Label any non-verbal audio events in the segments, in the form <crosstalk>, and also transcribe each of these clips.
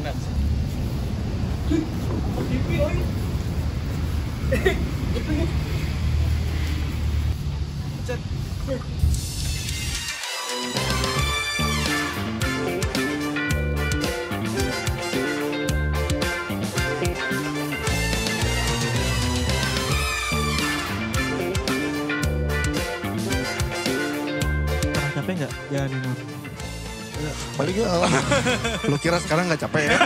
anak. OTP oi. Betul ni. Cet. balik yuk. Lo kira sekarang nggak capek ya?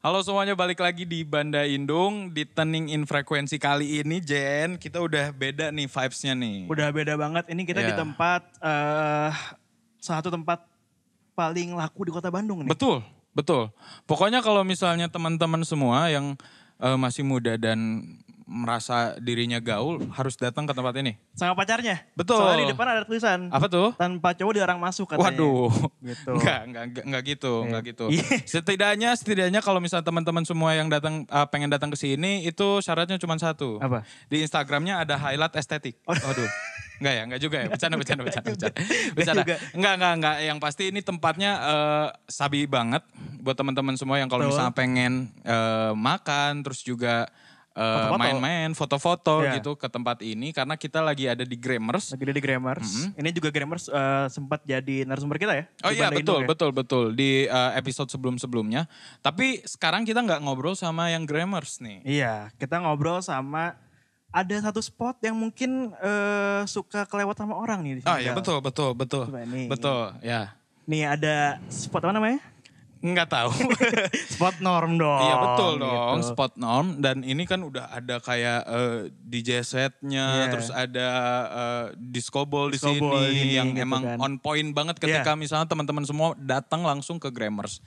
Halo semuanya, balik lagi di Banda Indung, di Tening In Frekuensi kali ini, Jen. Kita udah beda nih vibes-nya nih. Udah beda banget, ini kita yeah. di iya. tempat, uh, satu tempat paling laku di kota Bandung nih. Betul. Betul. Pokoknya kalau misalnya teman-teman semua yang uh, masih muda dan merasa dirinya gaul harus datang ke tempat ini? Sama pacarnya. Betul. Soalnya di depan ada tulisan. Apa tuh? Tanpa cowok dilarang masuk katanya. Waduh. Gitu. Enggak, enggak, enggak, enggak gitu, yeah. enggak gitu. Iya. Setidaknya setidaknya kalau misalnya teman-teman semua yang datang uh, pengen datang ke sini itu syaratnya cuma satu. Apa? Di Instagramnya ada highlight estetik. Oh. Waduh. Enggak ya, enggak juga ya. Bercanda, bercanda, bercanda, bercanda. Bercanda. Enggak, enggak, enggak. Yang pasti ini tempatnya uh, sabi banget buat teman-teman semua yang kalau misalnya pengen uh, makan terus juga main eh, main-main, foto-foto yeah. gitu ke tempat ini karena kita lagi ada di Grammers. Lagi ada di Grammers. Mm -hmm. Ini juga Grammers uh, eh, sempat jadi narasumber kita ya? Oh iya betul, ya? betul, betul di uh, episode sebelum-sebelumnya. Tapi sekarang kita nggak ngobrol sama yang Grammers nih. Iya, kita ngobrol sama ada satu spot yang mungkin uh, suka kelewat sama orang nih. Di oh iya betul, betul, betul, betul, ya. Nih ada spot apa namanya? Enggak tahu. <laughs> spot norm dong. Iya betul dong, gitu. spot norm dan ini kan udah ada kayak uh, eh, DJ setnya, yeah. terus ada uh, disco ball di sini yang gitu emang kan. on point banget ketika yeah. misalnya teman-teman semua datang langsung ke Grammars.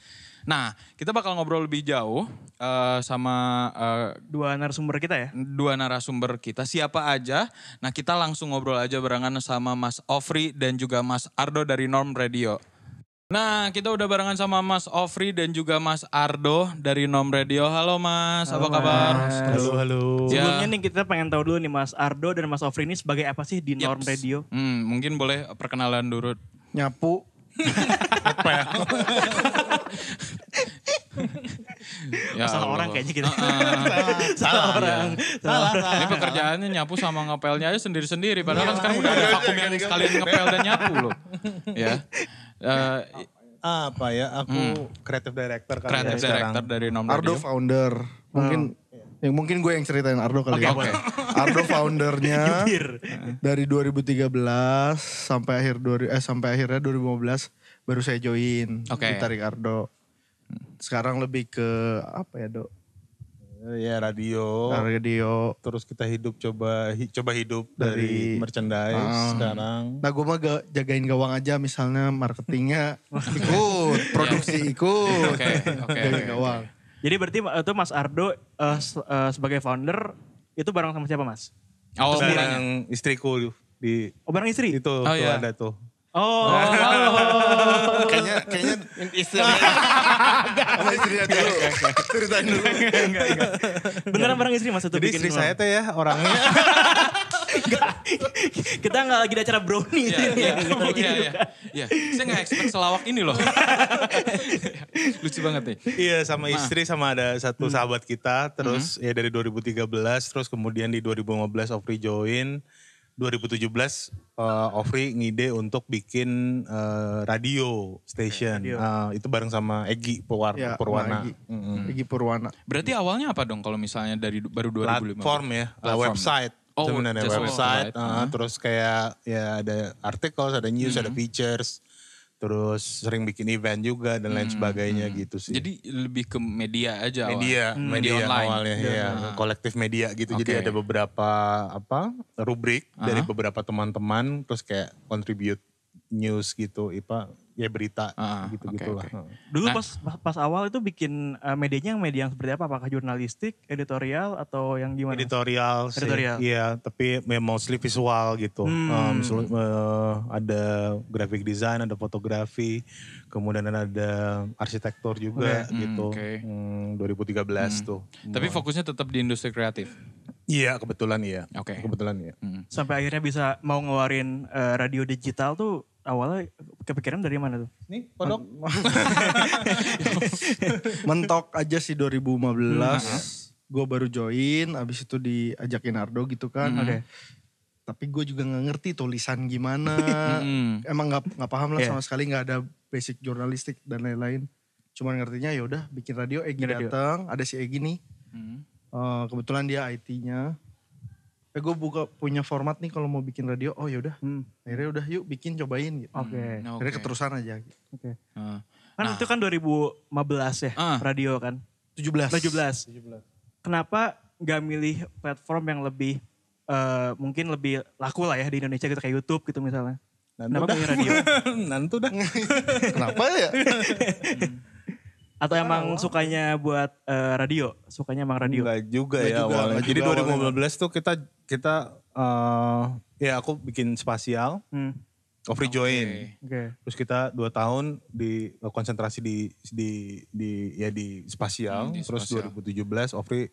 Nah, kita bakal ngobrol lebih jauh uh, sama uh, dua narasumber kita ya. Dua narasumber kita siapa aja? Nah, kita langsung ngobrol aja barengan sama Mas Ofri dan juga Mas Ardo dari Norm Radio. Nah, kita udah barengan sama Mas Ofri dan juga Mas Ardo dari Nom Radio. Halo Mas, halo, apa mas. kabar? Halo, halo. Ya. Sebelumnya nih kita pengen tahu dulu nih Mas Ardo dan Mas Ofri ini sebagai apa sih di Nom Norm Radio? Hmm, mungkin boleh perkenalan dulu. Nyapu. <laughs> ya, salah orang kayaknya kita. Uh, uh, <laughs> salah, salah orang. Ya. Salah, salah. Ini pekerjaannya nyapu sama ngepelnya aja sendiri-sendiri. Padahal iya, kan sekarang udah ada vakum yang sekalian ngepel dan nyapu loh. Ya. <laughs> Uh, apa ya? Aku hmm. creative director kan Creative ya director sekarang. dari Nom Ardo founder. Mungkin oh. Ya, mungkin gue yang ceritain Ardo kali okay, ya. Okay. <laughs> Ardo foundernya <laughs> dari 2013 sampai akhir eh sampai akhirnya 2015 baru saya join okay. ditarik Ardo. Sekarang lebih ke apa ya, Dok? ya radio. Nah, radio. Terus kita hidup coba hi, coba hidup dari, dari merchandise uh, sekarang. Nah gue mah gak, jagain gawang aja misalnya marketingnya <laughs> ikut, produksi iya. ikut. Oke, <laughs> oke. gawang. Jadi berarti itu eh, Mas Ardo uh, uh, sebagai founder itu bareng sama siapa Mas? Oh, barang istriku di Oh, barang istri? Itu oh, tuh iya. ada tuh. Oh, <laughs> kayaknya kayaknya istrinya. Sama <laughs> istrinya dulu. Ceritain dulu. Enggak, enggak, Beneran barang istri maksud tuh Jadi istri saya tuh ya orangnya. <laughs> Kita nggak lagi di acara brownie. Iya, iya. Iya, gitu. iya, iya. Saya nggak expect selawak ini loh. Lucu banget nih. Iya, sama nah. istri sama ada satu hmm. sahabat kita terus hmm. ya dari 2013 terus kemudian di 2015 Opri join. 2017 uh, Ofri ngide untuk bikin uh, radio station. Radio. Uh, itu bareng sama Egi ya, Purwana. Ya, Purwana. Egi. Mm -hmm. Egi Purwana. Berarti awalnya apa dong kalau misalnya dari baru 2015? Platform ya, eh, Platform. website. Oh, sebenarnya website, website. Uh, uh -huh. terus kayak ya ada artikel, ada news, mm -hmm. ada mm-hmm. features terus sering bikin event juga dan lain hmm, sebagainya hmm. gitu sih. Jadi lebih ke media aja Media, Hmm. media, media online. awalnya ya, ya. kolektif media gitu. Okay. Jadi ada beberapa apa rubrik uh -huh. dari beberapa teman-teman terus kayak contribute news gitu, IPA ya berita gitu gitu gitulah. Okay, okay. Dulu nah, pas, pas pas awal itu bikin uh, medianya yang media yang seperti apa? Apakah jurnalistik, editorial atau yang gimana? Editorial, sih. editorial. Iya, tapi ya mostly visual gitu. Hmm. Um, uh, ada graphic design, ada fotografi, kemudian ada arsitektur juga okay. Hmm, gitu. Hmm, okay. hmm, 2013 hmm. tuh. Tapi fokusnya tetap di industri kreatif. Iya kebetulan iya. Oke. Okay. Kebetulan iya. Hmm. Sampai akhirnya bisa mau ngeluarin uh, radio digital tuh awalnya kepikiran dari mana tuh? Nih, pondok. <laughs> Mentok aja sih 2015. Hmm. Ya. Gue baru join, abis itu diajakin Ardo gitu kan. Hmm. Okay. Tapi gue juga gak ngerti tulisan gimana. Hmm. Emang gak, gak paham lah yeah. sama sekali gak ada basic jurnalistik dan lain-lain. Cuman ngertinya ya udah bikin radio Egi datang, ada si Egi nih. Hmm. Uh, kebetulan dia IT-nya eh gue buka punya format nih kalau mau bikin radio oh yaudah hmm. akhirnya udah yuk bikin cobain gitu oke okay. hmm, okay. keterusan aja oke okay. itu kan nah. itu kan 2015 ya uh, radio kan 17 17 17 kenapa gak milih platform yang lebih uh, mungkin lebih laku lah ya di Indonesia gitu kayak YouTube gitu misalnya Nantu Kenapa dah. radio? <laughs> Nantu dah. <laughs> Kenapa ya? <laughs> Atau emang oh. sukanya buat uh, radio? Sukanya emang radio? Enggak juga Nggak ya juga, awalnya. Juga Jadi 2015 awalnya. tuh kita kita uh, ya aku bikin spasial. Hmm. Free join. Okay. Terus kita dua tahun di konsentrasi di di di ya di spasial. Hmm, di Terus spasial. 2017 Ofri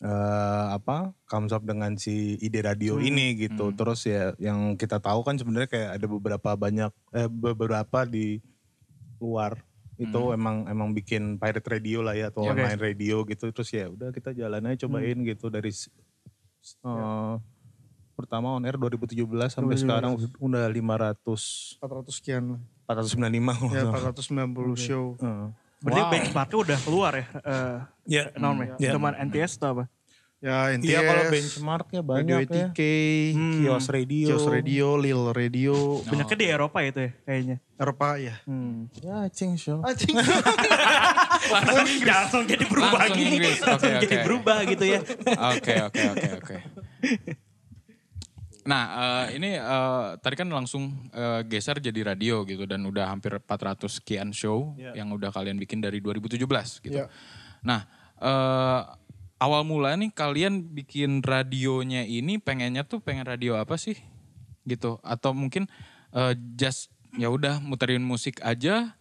uh, apa comes up dengan si ide radio hmm. ini gitu. Hmm. Terus ya yang kita tahu kan sebenarnya kayak ada beberapa banyak eh beberapa di luar itu hmm. emang emang bikin pirate radio lah ya atau yeah, online okay. radio gitu terus ya udah kita jalan aja cobain hmm. gitu dari uh, ya. Eh, pertama on air 2017 sampai 2017. sekarang udah 500 400 sekian 495 ya 490 iya. show uh. berarti wow. benchmarknya udah keluar ya uh, eh, yeah. non ya yeah. yeah. cuman NTS atau apa Ya intinya Iya kalau benchmark ya banyak radio ya. ATK, hmm. Kios Radio. Kios Radio, Lil Radio. Oh. Banyaknya di Eropa itu ya kayaknya. Eropa ya. Hmm. Ya cing show. Ah, cing show. <laughs> langsung, langsung jadi berubah langsung gitu. Inggris. Okay, Langsung okay, okay. jadi berubah gitu ya. Oke oke oke oke. Nah uh, ini uh, tadi kan langsung uh, geser jadi radio gitu dan udah hampir 400 kian show yeah. yang udah kalian bikin dari 2017 gitu. Yeah. Nah uh, awal mula nih kalian bikin radionya ini pengennya tuh pengen radio apa sih gitu atau mungkin uh, just ya udah muterin musik aja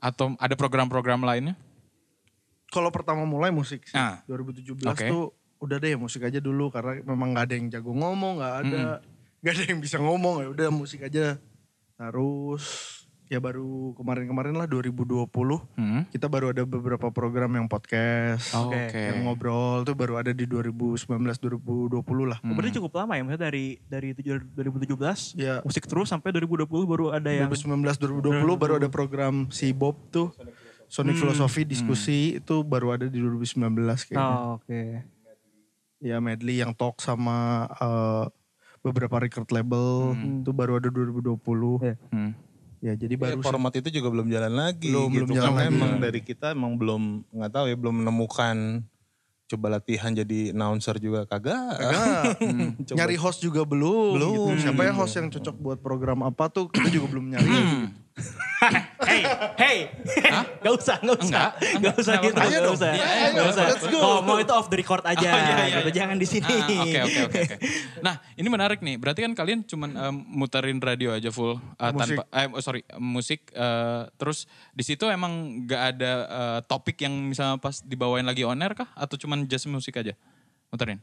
atau ada program-program lainnya kalau pertama mulai musik sih nah, 2017 okay. tuh udah deh musik aja dulu karena memang gak ada yang jago ngomong nggak ada hmm. nggak ada yang bisa ngomong ya udah musik aja terus ya baru kemarin-kemarin lah 2020 hmm. kita baru ada beberapa program yang podcast oh, okay. yang ngobrol tuh baru ada di 2019 2020 lah. Hmm. Berarti cukup lama ya maksudnya dari dari 2017 ya. musik terus sampai 2020 baru ada yang 2019 2020 2020. baru ada program si Bob tuh Sonic hmm. Philosophy hmm. diskusi hmm. itu baru ada di 2019 kayaknya. Oh, oke. Okay. Ya medley yang talk sama uh, beberapa record label hmm. itu baru ada 2020. Yeah. Iya. Hmm Ya, jadi iya, baru ya, format itu juga belum jalan lagi. Belum, gitu. belum jalan Karena lagi. emang iya. dari kita emang belum nggak tahu ya, belum menemukan coba latihan jadi announcer juga kagak. Kagak. Hmm. <laughs> Nyari host juga belum. Belum. Gitu. Siapa ya host hmm. yang cocok buat program apa tuh kita juga belum nyari. <clears throat> hey, Hah? gak usah, gak usah. Enggak, gak usah gitu, ayo gak usah. Iya, iya, gitu, ayo, usah. Let's go. Ngomong oh, itu off the record aja, oh, iya, iya, gitu. jangan di sini. Ah, ah, oke, oke, oke. Nah, ini menarik nih. Berarti kan kalian cuma um, muterin radio aja full uh, musik. tanpa eh oh, sorry, musik uh, terus di situ emang gak ada uh, topik yang misalnya pas dibawain lagi on air kah atau cuma just musik aja? Muterin.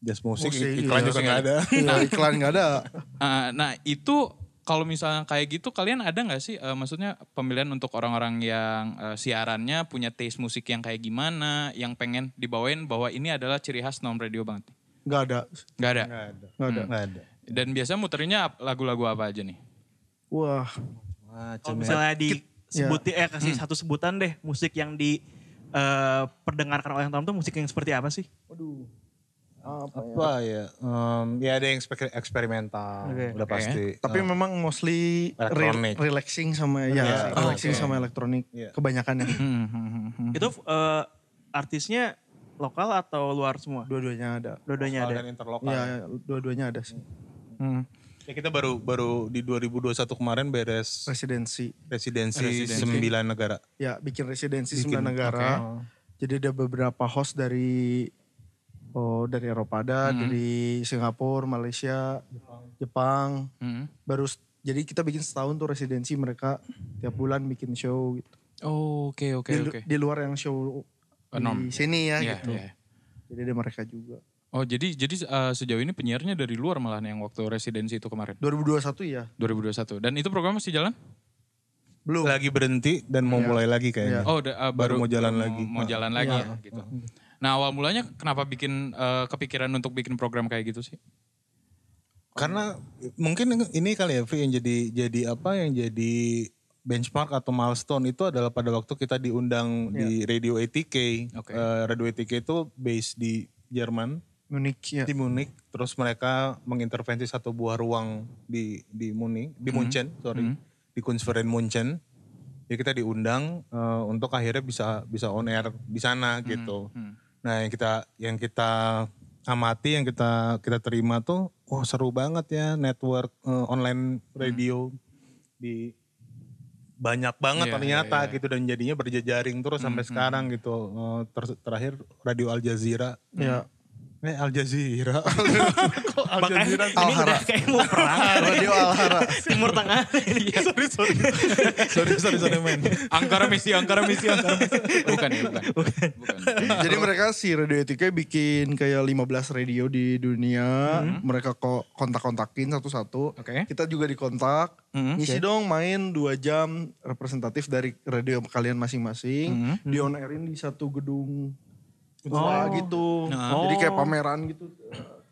Jazz musik, iklan iya, juga nggak ada. Nah, iklan gak ada. <laughs> Ah, nah itu kalau misalnya kayak gitu kalian ada nggak sih uh, maksudnya pemilihan untuk orang-orang yang uh, siarannya punya taste musik yang kayak gimana yang pengen dibawain bahwa ini adalah ciri khas nom radio banget nggak ada nggak ada nggak ada ada. Hmm. Gak ada dan biasanya muternya lagu-lagu apa aja nih wah kalau misalnya di sebuti ya. eh kasih hmm. satu sebutan deh musik yang di uh, perdengarkan oleh tua tuh musik yang seperti apa sih? Waduh apa, apa ya? ya um, ya ada yang eksperimental okay. udah pasti okay. tapi uh, memang mostly re relaxing sama ya yeah. relaxing okay. Iya. sama elektronik yeah. kebanyakannya hmm, hmm, hmm, itu uh, artisnya lokal atau luar semua dua-duanya ada dua-duanya ada ya, dua-duanya ada sih hmm. ya kita baru baru di 2021 kemarin beres residensi residensi sembilan negara ya bikin residensi sembilan negara okay. jadi ada beberapa host dari Oh dari Eropa ada, -hmm. dari Singapura, Malaysia, Jepang, Jepang. -hmm. baru jadi kita bikin setahun tuh residensi mereka tiap bulan bikin show gitu. Oh oke okay, oke okay, oke. Okay. Di luar yang show Enorm. di sini ya yeah, gitu. Yeah. Jadi ada mereka juga. Oh jadi jadi uh, sejauh ini penyiarnya dari luar malah yang waktu residensi itu kemarin. 2021 ya. 2021 dan itu program masih jalan? Belum. Lagi berhenti dan mau yeah. mulai lagi iya. kayaknya. Yeah. Oh uh, baru, baru mau jalan mau, lagi. Mau, jalan iya. lagi yeah. ya gitu. Iya. Nah awal mulanya kenapa bikin uh, kepikiran untuk bikin program kayak gitu sih? Karena mungkin ini kali ya v, yang jadi jadi apa yang jadi benchmark atau milestone itu adalah pada waktu kita diundang yeah. di Radio ATK. Okay. Uh, eh, Radio ATK itu base di Jerman. Munich ya. Di Munich, terus mereka mengintervensi satu buah ruang di di Munich, di mm -hmm. sorry, mm -hmm. di Kunstverein Munchen. ya kita diundang uh, untuk akhirnya bisa bisa on air di sana mm -hmm. gitu. Mm -hmm. Nah yang kita yang kita amati yang kita kita terima tuh, wah oh, seru banget ya network uh, online radio hmm. di banyak banget yeah, ternyata yeah, yeah. gitu dan jadinya berjejaring terus -hmm. sampai hmm, sekarang hmm. gitu uh, ter terakhir radio Al Jazeera. Yeah. Ini Al Jazeera. <laughs> Kok Al Jazeera? ini udah Kayak mau perang. Radio Al Hara. Timur Tengah. Iya. <laughs> sorry, sorry. sorry, sorry, sorry, men. Angkara misi, Angkara misi, Angkara misi. Bukan ya, bukan. bukan. bukan. Jadi mereka si Radio Etika bikin kayak 15 radio di dunia. Hmm. Mereka kok kontak-kontakin satu-satu. Oke. Okay. Kita juga dikontak. Hmm. Ngisi okay. dong main 2 jam representatif dari radio kalian masing-masing. Hmm. Di on airin di satu gedung Oh nah, gitu. Nah. Jadi kayak oh. pameran gitu.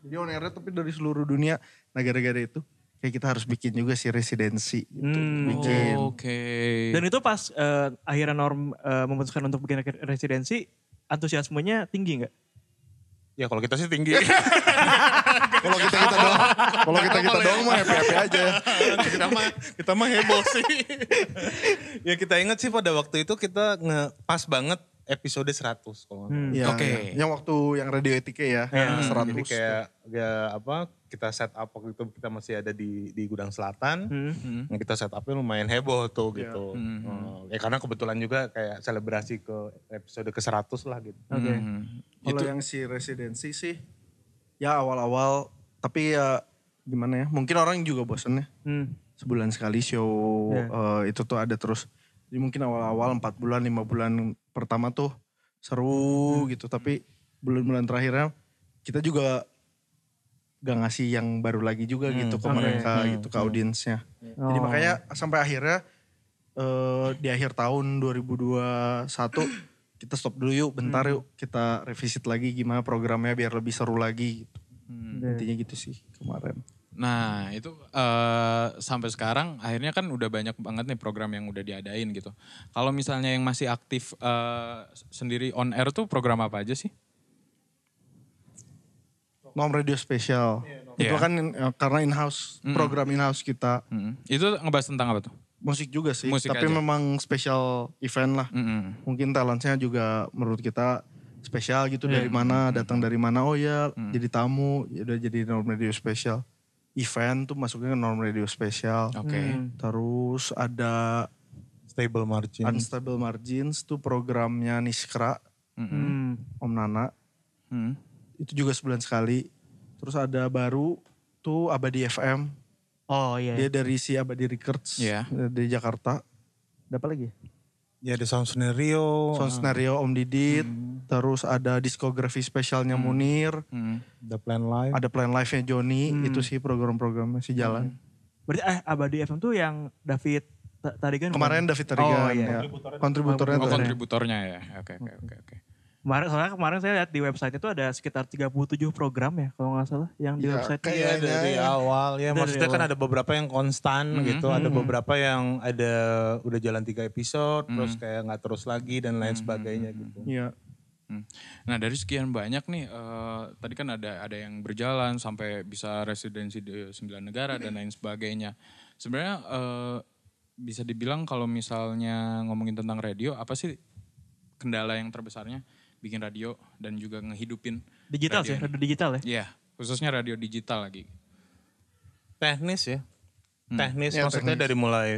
Jadi on air tapi dari seluruh dunia. Nah gara-gara itu kayak kita harus bikin juga sih residensi gitu. Hmm, bikin. Oke. Okay. Dan itu pas uh, akhirnya Norm uh, memutuskan untuk bikin residensi, antusiasmenya tinggi nggak? Ya kalau kita sih tinggi. <laughs> kalau kita kita doang, kalau kita kita doang mah happy happy aja. kita mah kita mah heboh sih. <laughs> ya kita inget sih pada waktu itu kita nge pas banget episode 100 kalau hmm. ya, Oke. Okay. Ya. Yang waktu yang radio etike ya. Hmm. Iya, 100. Jadi kayak ya apa kita set up waktu itu kita masih ada di di gudang selatan. Hmm. hmm. Nah, kita set upnya lumayan heboh tuh iya. gitu. Hmm. Hmm. Ya karena kebetulan juga kayak selebrasi ke episode ke 100 lah gitu. Oke. Okay. Hmm. Kalau yang si residensi sih ya awal-awal tapi ya gimana ya? Mungkin orang juga bosen ya. Hmm. Sebulan sekali show yeah. Iya. uh, itu tuh ada terus. Jadi mungkin awal-awal 4 bulan, 5 bulan pertama tuh seru hmm, hmm, hmm. gitu tapi bulan-bulan terakhirnya kita juga gak ngasih yang baru lagi juga hmm. gitu ke mereka hmm. gitu ke hmm. audiensnya. Oh. Jadi makanya sampai akhirnya uh, di akhir tahun 2021 kita stop dulu yuk bentar hmm. yuk kita revisit lagi gimana programnya biar lebih seru lagi gitu. Hmm. Intinya gitu sih kemarin. Nah itu uh, sampai sekarang akhirnya kan udah banyak banget nih program yang udah diadain gitu. Kalau misalnya yang masih aktif uh, sendiri on air tuh program apa aja sih? Nom Radio Special. Yeah. Itu iya. kan in, eh, karena in-house, mm program in-house kita. Mm Itu ngebahas tentang apa tuh? Musik juga sih, Musik tapi aja. memang special event lah. Mm -hmm. Mungkin talentnya juga menurut kita spesial gitu yeah. dari mana, datang dari mana. Oh ya, mm jadi tamu, ya udah jadi Nom Radio Special event tuh masuknya ke non radio spesial. Oke. Okay. Hmm. Terus ada Stable Margin. Unstable Margins tuh programnya Niskra. Hmm. Om Nana. Hmm. Itu juga sebulan sekali. Terus ada baru tuh Abadi FM. Oh iya. Dia dari si Abadi Records. Iya. Yeah. Dari Jakarta. Ada apa lagi? Ya ada sound scenario. Sound ah. scenario Om Didit. Hmm. Terus ada diskografi spesialnya hmm. Munir. Hmm. Ada plan live. Ada plan live-nya Joni. Hmm. Itu sih program-programnya si jalan. Hmm. Berarti eh, Abadi FM tuh yang David Tarigan. Kemarin David Tarigan. Oh kan, iya. Ya. Kontributornya. Kontributornya. Oh, kontributornya ya. Oke oke oke. Kemarin soalnya kemarin saya lihat di website itu ada sekitar 37 program ya kalau nggak salah yang di ya, website itu. Iya dari ya. awal ya dari maksudnya kan ada beberapa yang konstan -hmm. gitu, mm-hmm. ada beberapa yang ada udah jalan tiga episode -hmm. terus kayak nggak terus lagi dan lain -hmm. sebagainya mm-hmm. gitu. Iya. Hmm. Nah dari sekian banyak nih, uh, tadi kan ada ada yang berjalan sampai bisa residensi di sembilan negara dan lain sebagainya. Sebenarnya uh, bisa dibilang kalau misalnya ngomongin tentang radio, apa sih kendala yang terbesarnya? bikin radio dan juga ngehidupin digital radio sih, radio digital ya. Iya, yeah, khususnya radio digital lagi. Teknis ya. Hmm. Teknis ya, maksudnya teknis. dari mulai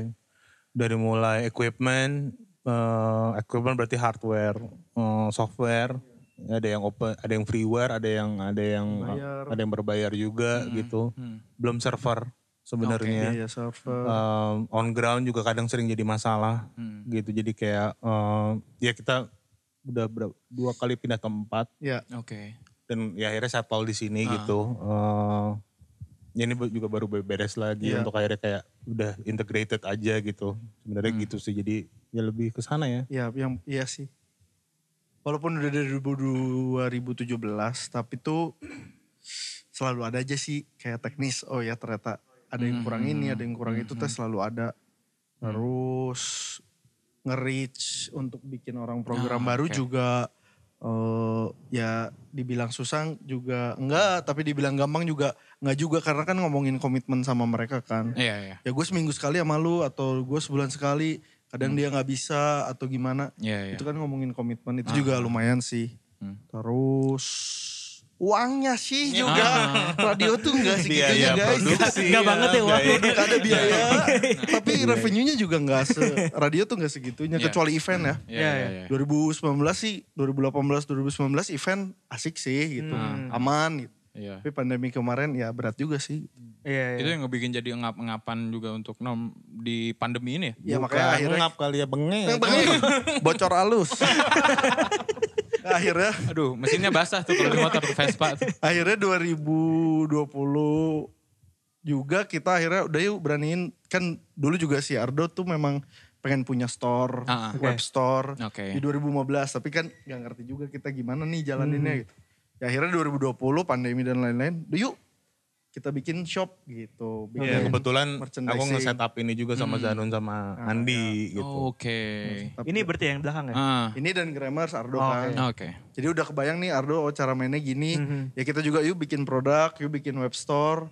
dari mulai equipment uh, equipment berarti hardware, uh, software, ada yang open, ada yang freeware, ada yang ada yang Bayar. ada yang berbayar juga hmm. gitu. Hmm. Belum server sebenarnya. Okay, ya, server. Eh, on ground juga kadang sering jadi masalah hmm. gitu. Jadi kayak uh, ya kita udah berapa, dua kali pindah tempat. Iya. Oke. Okay. Dan ya akhirnya settle Paul di sini uh. gitu. Uh, ini juga baru beres lagi yeah. untuk akhirnya kayak udah integrated aja gitu. Sebenarnya hmm. gitu sih. Jadi ya lebih ke sana ya. Iya, yang iya sih. Walaupun udah dari 2017 tapi tuh selalu ada aja sih kayak teknis. Oh ya ternyata ada yang kurang ini, hmm. ada yang kurang itu, tuh hmm. selalu ada. Hmm. Terus nge-reach untuk bikin orang program oh, baru okay. juga uh, ya dibilang susah juga enggak tapi dibilang gampang juga enggak juga karena kan ngomongin komitmen sama mereka kan iya, iya. ya yeah, Yeah. ya gue seminggu sekali sama lu atau gue sebulan sekali kadang hmm. dia nggak bisa atau gimana yeah, yeah, itu kan ngomongin komitmen itu ah. juga ah. lumayan sih hmm. terus uangnya sih iya. juga <laughs> radio tuh enggak iya, segitunya biaya guys enggak iya, banget ya uang enggak ada biaya <laughs> nah. tapi revenue-nya juga enggak se radio tuh enggak segitunya yeah. kecuali event ya yeah, yeah, yeah. 2019 sih 2018 2019 event asik sih gitu hmm. aman gitu Iya. Tapi pandemi kemarin ya berat juga sih. Iya, Itu yang yang ngebikin jadi ngap-ngapan juga untuk nom di pandemi ini ya. Ya makanya akhirnya. Ngap kali ya bengeng <laughs> Bocor alus. Nah, akhirnya aduh mesinnya basah tuh kalau di motor tuh <laughs> Vespa tuh. akhirnya 2020 juga kita akhirnya udah yuk beraniin kan dulu juga si Ardo tuh memang pengen punya store, uh, ah, okay. Ah, web store okay. di 2015 tapi kan nggak ngerti juga kita gimana nih jalaninnya hmm. gitu. Ya akhirnya 2020 pandemi dan lain-lain, yuk kita bikin shop gitu. Bikin yeah, kebetulan aku nge-setup ini juga sama hmm. Zanun sama ah, Andi ya. gitu. Oh, Oke. Okay. Ini gitu. berarti yang belakang ya? Ah. Ini dan Grammars Ardo oh, kan. Oke. Okay. Jadi udah kebayang nih Ardo oh cara mainnya gini. Mm -hmm. Ya kita juga yuk bikin produk, yuk bikin web store.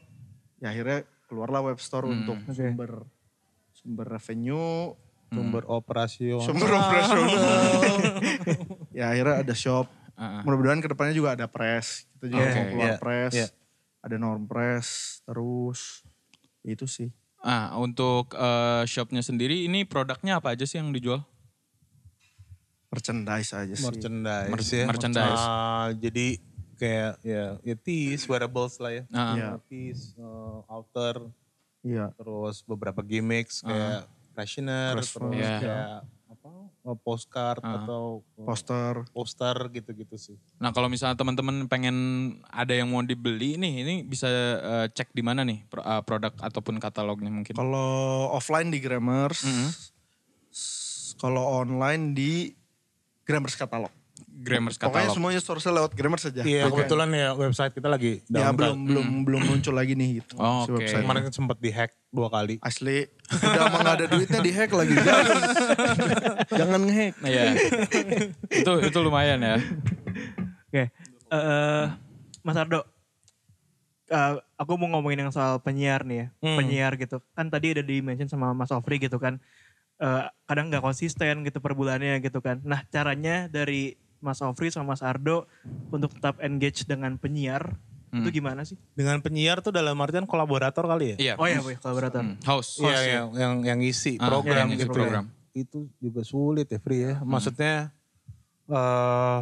Ya akhirnya keluarlah web store hmm. untuk okay. sumber sumber revenue, sumber hmm. operasional. Sumber operasional. <laughs> ya akhirnya ada shop. Uh ah. -huh. Mudah-mudahan kedepannya juga ada press. Kita juga okay. mau keluar yeah. press. Yeah ada norm press terus itu sih. Ah, untuk uh, shopnya sendiri ini produknya apa aja sih yang dijual? Merchandise aja sih. Merchandise. Mer ya. Merchandise. Uh, jadi kayak ya, ya tees, wearables lah ya. Uh -huh. yeah. Tees, uh, outer. Yeah. Terus beberapa gimmicks ah. kayak uh -huh. freshener, terus yeah. kayak apa eh, postcard uh, atau eh, poster poster gitu-gitu sih. Nah kalau misalnya teman-teman pengen ada yang mau dibeli nih ini bisa uh, cek di mana nih pro, uh, produk ataupun katalognya mungkin. Kalau offline di Grammars, mm -hmm. kalau online di Grammars Katalog. Grammars Katalog. Pokoknya semuanya source lewat Grammar saja. Iya, okay. kebetulan ya website kita lagi Ya, belum belum mm-hmm. belum muncul lagi nih gitu. Oh, si okay. Kemarin kan sempat dihack dua kali. Asli. Udah emang ada duitnya di hack lagi Jangan ngehack. Nah, iya. itu itu lumayan ya. Oke. Okay. Uh, eh, Mas Ardo. Uh, aku mau ngomongin yang soal penyiar nih ya. Hmm. Penyiar gitu. Kan tadi ada di-mention sama Mas Ofri gitu kan. Uh, kadang nggak konsisten gitu per bulannya gitu kan. Nah caranya dari Mas Ofri sama Mas Ardo untuk tetap engage dengan penyiar Hmm. Itu gimana sih? Dengan penyiar tuh dalam artian kolaborator kali ya? Iya. Oh iya, kolaborator. Hmm. House. Iya, yeah, ya. yang, yang yang isi ah, program yang isi gitu. Program. Ya. Itu juga sulit ya, Free ya. Hmm. Maksudnya eh uh,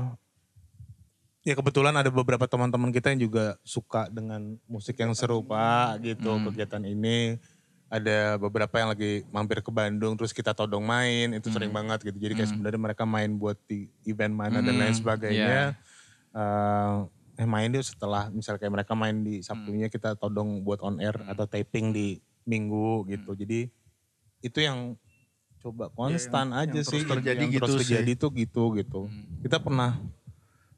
ya kebetulan ada beberapa teman-teman kita yang juga suka dengan musik yang serupa gitu, hmm. kegiatan ini ada beberapa yang lagi mampir ke Bandung terus kita todong main itu hmm. sering banget gitu jadi kayak hmm. sebenarnya mereka main buat di event mana hmm. dan lain hmm. sebagainya yeah. Iya eh main dia setelah misalnya kayak mereka main di Sabtunya hmm. kita todong buat on air hmm. atau taping di Minggu gitu. Hmm. Jadi itu yang coba iya, konstan ya, yang, aja yang sih terus terjadi yang gitu terus terjadi sih. tuh gitu gitu. Hmm. Kita pernah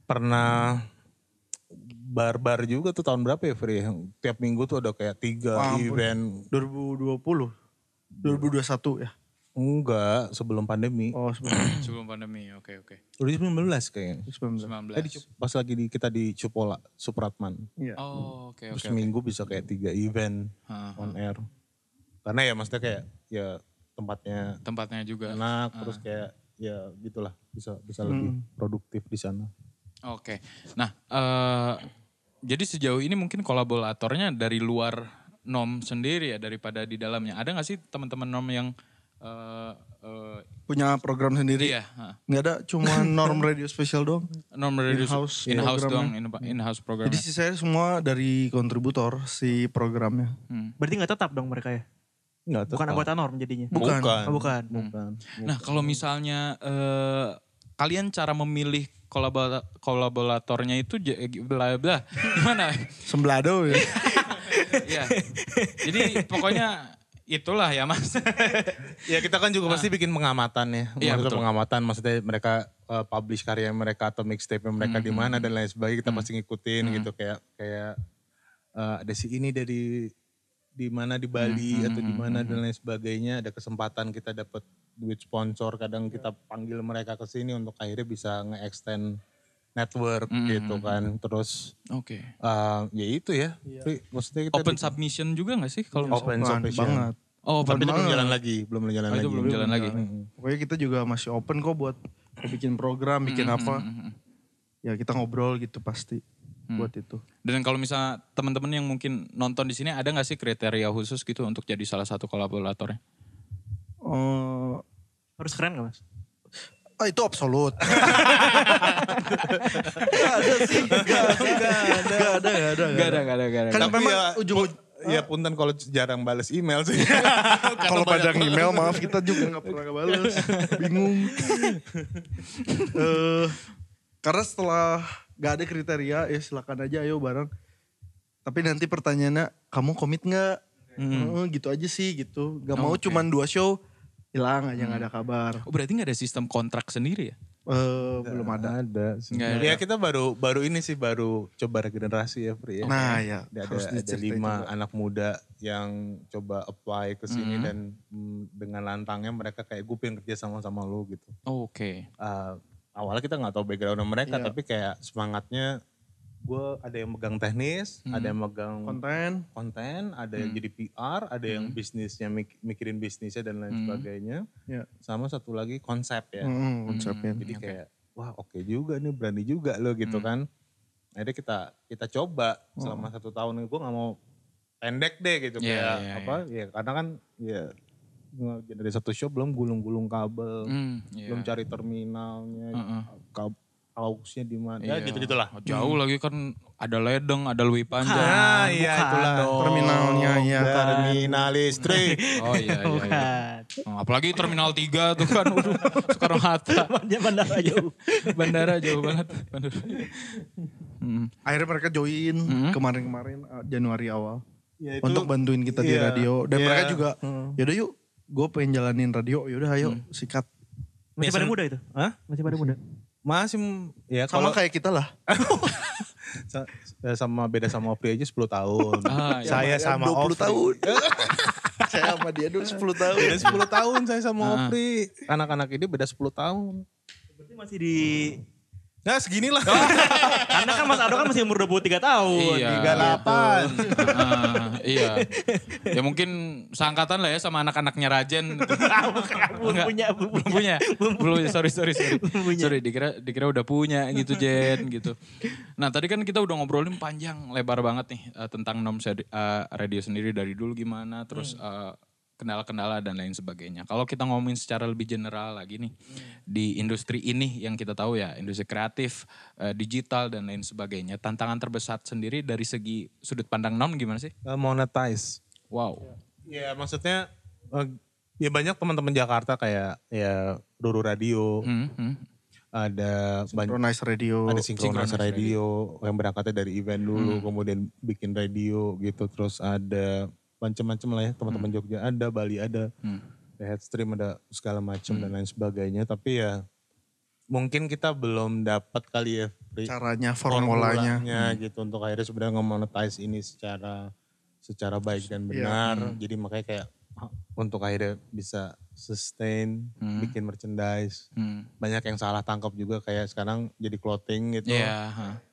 pernah barbar juga tuh tahun berapa ya Free? Tiap minggu tuh ada kayak tiga Wah, event. 2020, 2021 ya. Enggak, sebelum pandemi. Oh, sebelum <clears throat> sebelum pandemi. Oke, oke. Udah 2019 kayaknya. 2019. Eh, pas lagi di, kita di Cupola Supratman. Iya. Oh, oke, okay, oke. Terus okay. minggu bisa kayak tiga event okay. on air. Karena ya maksudnya kayak ya tempatnya tempatnya juga enak terus kayak ya gitulah bisa bisa hmm. lebih produktif di sana. Oke. Okay. Nah, uh, jadi sejauh ini mungkin kolaboratornya dari luar nom sendiri ya daripada di dalamnya. Ada gak sih teman-teman nom yang uh, punya program sendiri. ya Nggak ada, cuma <laughs> norm radio spesial dong. Norm radio in house, in house dong in, house program. Jadi sih saya semua dari kontributor si programnya. Hmm. Berarti nggak tetap dong mereka ya? Nggak tetap. Bukan anggota norm jadinya. Bukan. Bukan. Oh, bukan. Hmm. bukan. Nah kalau misalnya uh, kalian cara memilih kolaboratornya itu bla bla <laughs> gimana? Semblado ya. <laughs> ya. Jadi pokoknya itulah ya mas. <laughs> ya kita kan juga nah. pasti ah. bikin pengamatan ya. Iya, betul. pengamatan maksudnya mereka uh, publish karya mereka atau mixtape mereka mm -hmm. di mana mm-hmm. dan lain sebagainya kita mm -hmm. pasti ngikutin mm -hmm. gitu kayak kayak uh, ada si ini dari di mana di Bali mm -hmm. atau di mana mm-hmm. dan lain sebagainya ada kesempatan kita dapat duit sponsor kadang iya. kita panggil mereka ke sini untuk akhirnya bisa nge-extend network mm -hmm. gitu kan terus oke okay. uh, eh, ya itu ya yeah. maksudnya kita open di, submission juga gak sih kalau open submission banget Oh, tapi itu belum jalan lagi, belum jalan oh, lagi. Belum, jalan lagi. Iya. Pokoknya kita juga masih open kok buat bikin program, bikin mm -hmm. apa. Ya kita ngobrol gitu pasti mm. buat itu. Dan kalau misalnya teman-teman yang mungkin nonton di sini ada nggak sih kriteria khusus gitu untuk jadi salah satu kolaboratornya? Oh, harus keren gak mas? Oh, itu absolut. <laughs> gak ada sih. Gak ada, gak ada. Gak ada, gak ada. Gak ada, gak ada. Gak ada. ya, punten kalau jarang bales email sih. <laughs> <laughs> kalau pada email maaf kita juga nggak pernah ngebales. Bingung. uh, karena setelah gak ada kriteria ya silakan aja ayo bareng. Tapi nanti pertanyaannya kamu komit nggak? Hmm. Uh, gitu aja sih gitu. Gak oh, mau okay. cuman dua show hilang aja nggak hmm. ada kabar. Oh, berarti nggak ada sistem kontrak sendiri ya? Uh, belum ada. ada gak ya kita baru baru ini sih baru coba regenerasi ya Pri ya. Nah ya. Ada, ada lima juga. anak muda yang coba apply ke sini -hmm. dan mm, dengan lantangnya mereka kayak gue pengen kerja sama sama lo gitu. Oh, Oke. Okay. Uh, awalnya kita nggak tahu background mereka yeah. tapi kayak semangatnya gue ada yang megang teknis, hmm. ada yang megang konten, konten, ada hmm. yang jadi PR, ada hmm. yang bisnisnya mikirin bisnisnya dan lain hmm. sebagainya. ya. Sama satu lagi konsep ya. Hmm, hmm konsepnya. Jadi hmm, okay. kayak wah oke okay juga nih berani juga lo gitu hmm. kan. Akhirnya kita kita coba oh. selama satu tahun gue nggak mau pendek deh gitu yeah, kayak yeah, apa yeah. ya karena kan ya dari satu show belum gulung-gulung kabel, mm, yeah. belum iya. cari terminalnya, uh -uh. Kabel, auxnya di mana iya. gitu gitulah jauh hmm. lagi kan ada ledeng ada lebih panjang ah, iya, itulah dong. terminalnya ya terminal listrik <laughs> oh iya iya, iya. Hmm, apalagi terminal tiga tuh kan udah <laughs> sekarang hatta bandara iya, jauh bandara jauh banget hmm. akhirnya mereka join kemarin hmm. kemarin-kemarin uh, Januari awal ya itu, untuk bantuin kita iya, di radio dan iya, mereka juga hmm. yaudah yuk gue pengen jalanin radio yaudah ayo hmm. sikat masih pada muda itu? Hah? Masih pada muda? Masih ya sama kalau, kayak kita lah. <laughs> Ya sama beda sama Opri aja 10 tahun. Ah, iya. Saya sama, sama 20 Opri. tahun. <laughs> saya sama dia dulu 10 tahun. Beda 10 tahun saya sama ah. Opri. Anak-anak ini beda 10 tahun. Berarti masih di hmm nah, segini lah. <laughs> karena kan Mas Ardo kan masih umur 23 tahun. Iya. 38. Gitu. uh, iya. Ya mungkin seangkatan lah ya sama anak-anaknya Rajen. <laughs> belum punya. Belum punya. Belum punya. Sorry, sorry, sorry. Sorry, dikira, dikira udah punya gitu Jen gitu. Nah tadi kan kita udah ngobrolin panjang lebar banget nih. Uh, tentang nom uh, radio sendiri dari dulu gimana. Terus... Hmm. Uh, kendala-kendala dan lain sebagainya. Kalau kita ngomongin secara lebih general lagi nih hmm. di industri ini yang kita tahu ya industri kreatif, uh, digital dan lain sebagainya. Tantangan terbesar sendiri dari segi sudut pandang non gimana sih? Uh, monetize. Wow. Ya, ya maksudnya uh, ya banyak teman-teman Jakarta kayak ya Ruru Radio. Hmm, hmm. Ada Synchronize Radio, ada singkong Synchronize radio, radio yang berangkatnya dari event dulu, hmm. kemudian bikin radio gitu, terus ada macam-macam lah ya teman-teman hmm. Jogja ada Bali ada hmm. head headstream ada segala macam hmm. dan lain sebagainya tapi ya mungkin kita belum dapat kali ya caranya formulanya, hmm. gitu untuk akhirnya sebenarnya nge-monetize ini secara secara baik dan ya. benar ya, hmm. jadi makanya kayak untuk akhirnya bisa sustain hmm. bikin merchandise hmm. banyak yang salah tangkap juga kayak sekarang jadi clothing gitu iya,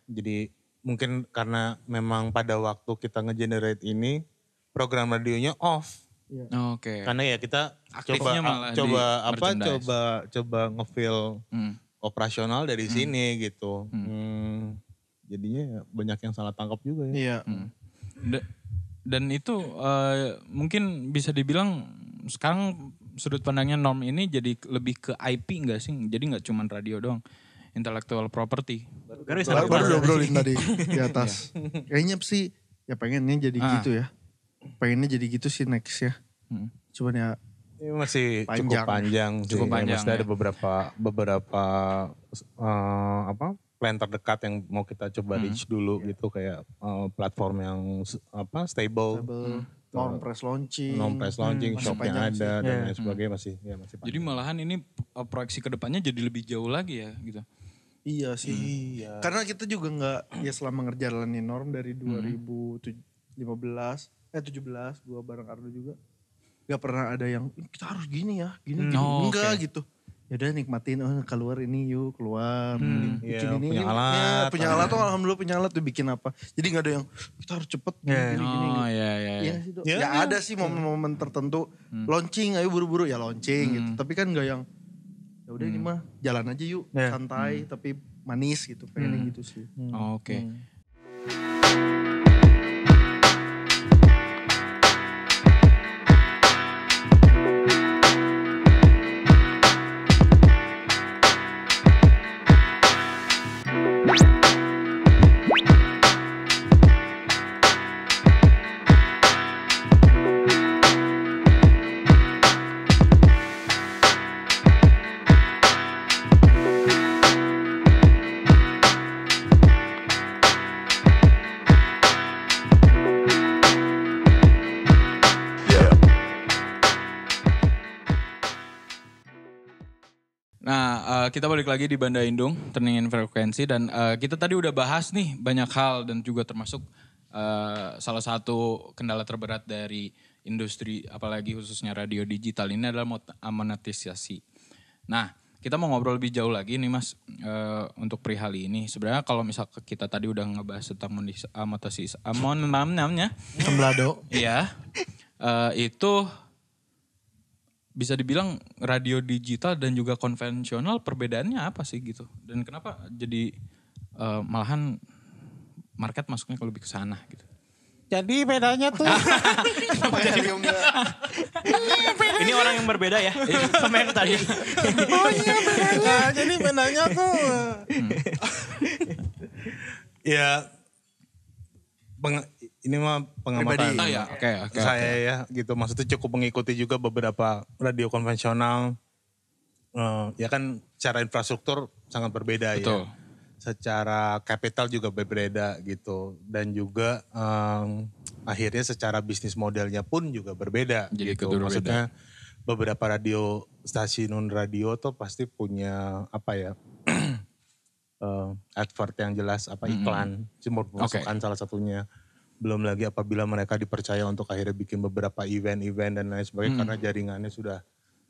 jadi mungkin karena memang pada waktu kita ngegenerate ini program radionya off. Yeah. Oke. Okay. Karena ya kita coba apa coba coba ngefill hmm. operasional dari hmm. sini gitu. Hmm. Hmm. Jadinya ya banyak yang salah tangkap juga ya. Iya. Hmm. dan itu uh, mungkin bisa dibilang sekarang sudut pandangnya norm ini jadi lebih ke IP enggak sih? Jadi nggak cuma radio doang. Intellectual property. Baru, baru, baru, baru, baru tadi <laughs> di atas. Iya. Kayaknya sih ya pengennya jadi ah. gitu ya pengennya jadi gitu sih next ya. Hmm. Cuman ya ini masih panjang. cukup panjang sih. Cukup iya, panjang. Ya, ya. ada beberapa beberapa uh, apa plan terdekat yang mau kita coba hmm. reach dulu yeah. gitu kayak uh, platform yang apa stable. stable. Hmm. Non press launching, non press launching, hmm, shop yang ada sih. dan yeah. lain hmm. sebagainya hmm. masih ya masih Jadi malahan ini eh, proyeksi kedepannya jadi lebih jauh lagi ya gitu. Iya sih. Hmm. Iya. Karena kita juga nggak ya selama ngerjalanin norm dari 2015 hmm eh belas gue bareng Ardo juga gak pernah ada yang kita harus gini ya gini, hmm. gini. Oh, enggak okay. gitu ya udah nikmatin oh keluar ini yuk keluar hmm. bikin yeah, ini punya ini, ya, alat ya, punya alat gitu. tuh alhamdulillah punya alat tuh bikin apa jadi gak ada yang kita harus cepet gini yeah. gini gini, oh, yeah, yeah, yeah. ya ada sih momen-momen tertentu hmm. launching ayo buru-buru ya launching gitu. hmm. gitu tapi kan gak yang ya udah hmm. ini mah jalan aja yuk yeah. santai hmm. tapi manis gitu Pengen hmm. gitu sih hmm. oh, oke okay. hmm. lagi di Banda Indung, In Frekuensi. Dan uh, kita tadi udah bahas nih banyak hal dan juga termasuk uh, salah satu kendala terberat dari industri apalagi khususnya radio digital ini adalah monetisasi. Nah, kita mau ngobrol lebih jauh lagi nih mas uh, untuk perihal ini sebenarnya kalau misal kita tadi udah ngebahas tentang monetisasi amon monetisasi, semblado iya uh, itu bisa dibilang radio digital dan juga konvensional perbedaannya apa sih gitu dan kenapa jadi uh, malahan market masuknya kalau lebih ke sana gitu jadi bedanya tuh iya, ini orang yang berbeda ya iya. sama yang tadi oh iya bedanya nah, jadi bedanya tuh hmm. ya ini mah pengamatan oh, ya. okay, okay, saya okay. ya gitu. Maksudnya cukup mengikuti juga beberapa radio konvensional. Uh, ya kan cara infrastruktur sangat berbeda ya. Betul. ya. Secara kapital juga berbeda gitu. Dan juga um, akhirnya secara bisnis modelnya pun juga berbeda Jadi gitu. Maksudnya beberapa radio stasiun radio tuh pasti punya apa ya uh, <clears throat> advert yang jelas apa iklan mm -hmm. sumber okay. salah satunya belum lagi apabila mereka dipercaya untuk akhirnya bikin beberapa event-event dan lain sebagainya hmm. karena jaringannya sudah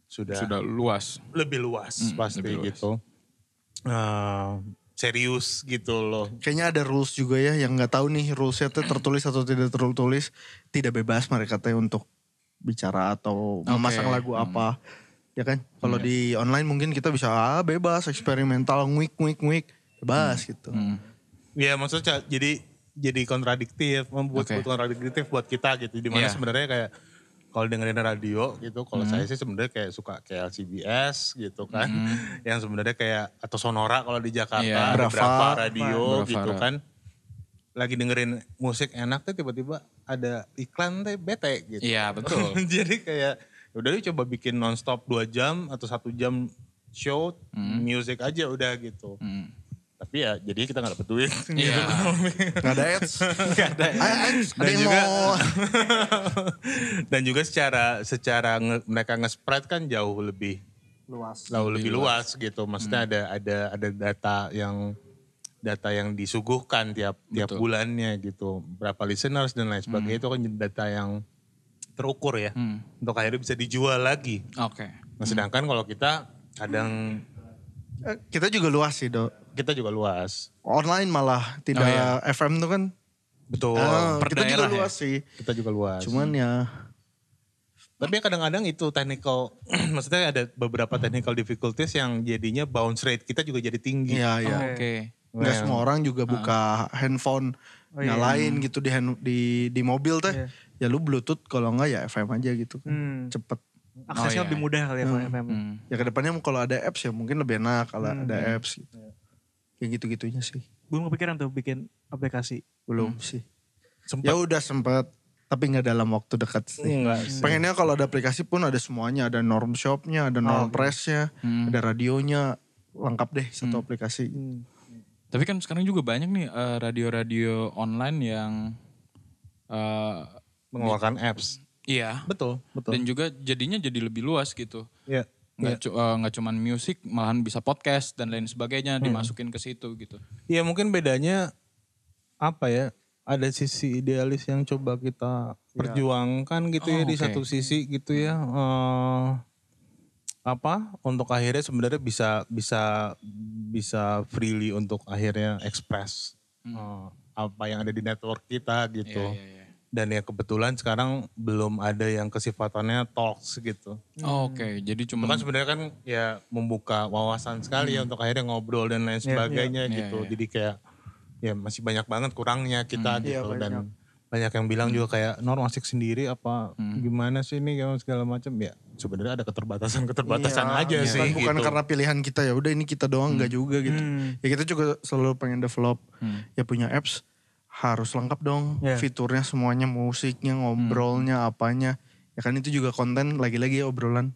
sudah sudah luas lebih luas hmm, pasti lebih luas. gitu uh, serius gitu loh kayaknya ada rules juga ya yang nggak tahu nih rulesnya tuh tertulis atau tidak tertulis tidak bebas mereka teh untuk bicara atau okay. memasang lagu hmm. apa ya kan kalau iya. di online mungkin kita bisa ah, bebas eksperimental nguik nguik nguik bebas hmm. gitu hmm. ya maksudnya jadi jadi kontradiktif, membuat okay. kontradiktif buat kita gitu. Dimana yeah. sebenarnya kayak kalau dengerin radio gitu, kalau hmm. saya sih sebenarnya kayak suka kayak CBS gitu kan, hmm. <laughs> yang sebenarnya kayak atau Sonora kalau di Jakarta, yeah. Brava, berapa radio Brava. gitu kan. Lagi dengerin musik enak tuh tiba-tiba ada iklan teh bete gitu. Iya yeah, betul. <laughs> Jadi kayak ya udah lu coba bikin nonstop dua jam atau satu jam show hmm. music aja udah gitu. Hmm tapi ya jadi kita nggak dapet duit <laughs> Iya. nggak ada ads nggak ada ads ada juga, <laughs> dan juga secara secara nge, mereka nge-spread kan jauh lebih luas jauh lebih, lebih luas, luas gitu maksudnya hmm. ada ada ada data yang data yang disuguhkan tiap Betul. tiap bulannya gitu berapa listeners dan lain sebagainya hmm. itu kan data yang terukur ya hmm. untuk akhirnya bisa dijual lagi. Oke. Okay. Nah, hmm. sedangkan hmm. kalau kita kadang eh, kita juga luas sih dok kita juga luas. Online malah tidak oh, iya. FM tuh kan. Betul. Uh, per kita juga ya. luas ya. sih. Kita juga luas. Cuman ya. Tapi kadang-kadang itu technical, <clears throat> maksudnya ada beberapa technical difficulties yang jadinya bounce rate kita juga jadi tinggi. Iya, iya. Oke. Okay. Well. Gak semua orang juga buka uh. handphone oh, iya. nyalain gitu di hand, di di mobil teh. Yeah. Ya lu bluetooth kalau enggak ya FM aja gitu kan. Hmm. Cepet. Aksesnya oh, iya. lebih mudah kali ya hmm. FM. Hmm. Ya kedepannya kalau ada apps ya mungkin lebih enak kalau hmm. ada iya. apps gitu. Yeah. Kayak gitu-gitunya sih. Belum kepikiran tuh bikin aplikasi? Belum hmm. sih. Ya sempet. Ya udah sempet tapi nggak dalam waktu dekat sih. Iya, sih. Pengennya kalau ada aplikasi pun ada semuanya, ada norm shopnya, ada oh, norm oh, gitu. pressnya, hmm. ada radionya, lengkap deh satu hmm. aplikasi. Hmm. Tapi kan sekarang juga banyak nih eh, radio-radio uh, online yang uh, mengeluarkan apps. Iya. Betul, betul. Dan juga jadinya jadi lebih luas gitu. Yeah nggak yeah. Iya. uh, cuman musik malahan bisa podcast dan lain sebagainya hmm. dimasukin ke situ gitu ya mungkin bedanya apa ya ada sisi idealis yang coba kita yeah. perjuangkan gitu ya, oh, ya okay. di satu sisi gitu ya uh, apa untuk akhirnya sebenarnya bisa bisa bisa freely untuk akhirnya express hmm. uh, apa yang ada di network kita gitu yeah, yeah, yeah dan ya kebetulan sekarang belum ada yang kesifatannya talks gitu. Oh, Oke, okay. jadi cuma kan sebenarnya kan ya membuka wawasan sekali hmm. ya untuk akhirnya ngobrol dan lain iya, sebagainya yeah, yeah. gitu. Yeah, yeah. Jadi kayak ya masih banyak banget kurangnya kita hmm. Iya, gitu yeah, dan banyak. yang bilang hmm. juga kayak Nor masik sendiri apa hmm. gimana sih ini kayak segala macam ya sebenarnya ada keterbatasan keterbatasan iya, yeah, aja yeah. sih bukan, gitu. bukan karena pilihan kita ya udah ini kita doang hmm. juga gitu hmm. ya kita juga selalu pengen develop hmm. ya punya apps harus lengkap dong yeah. fiturnya semuanya musiknya hmm. ngobrolnya hmm. apanya ya kan itu juga konten lagi-lagi ya obrolan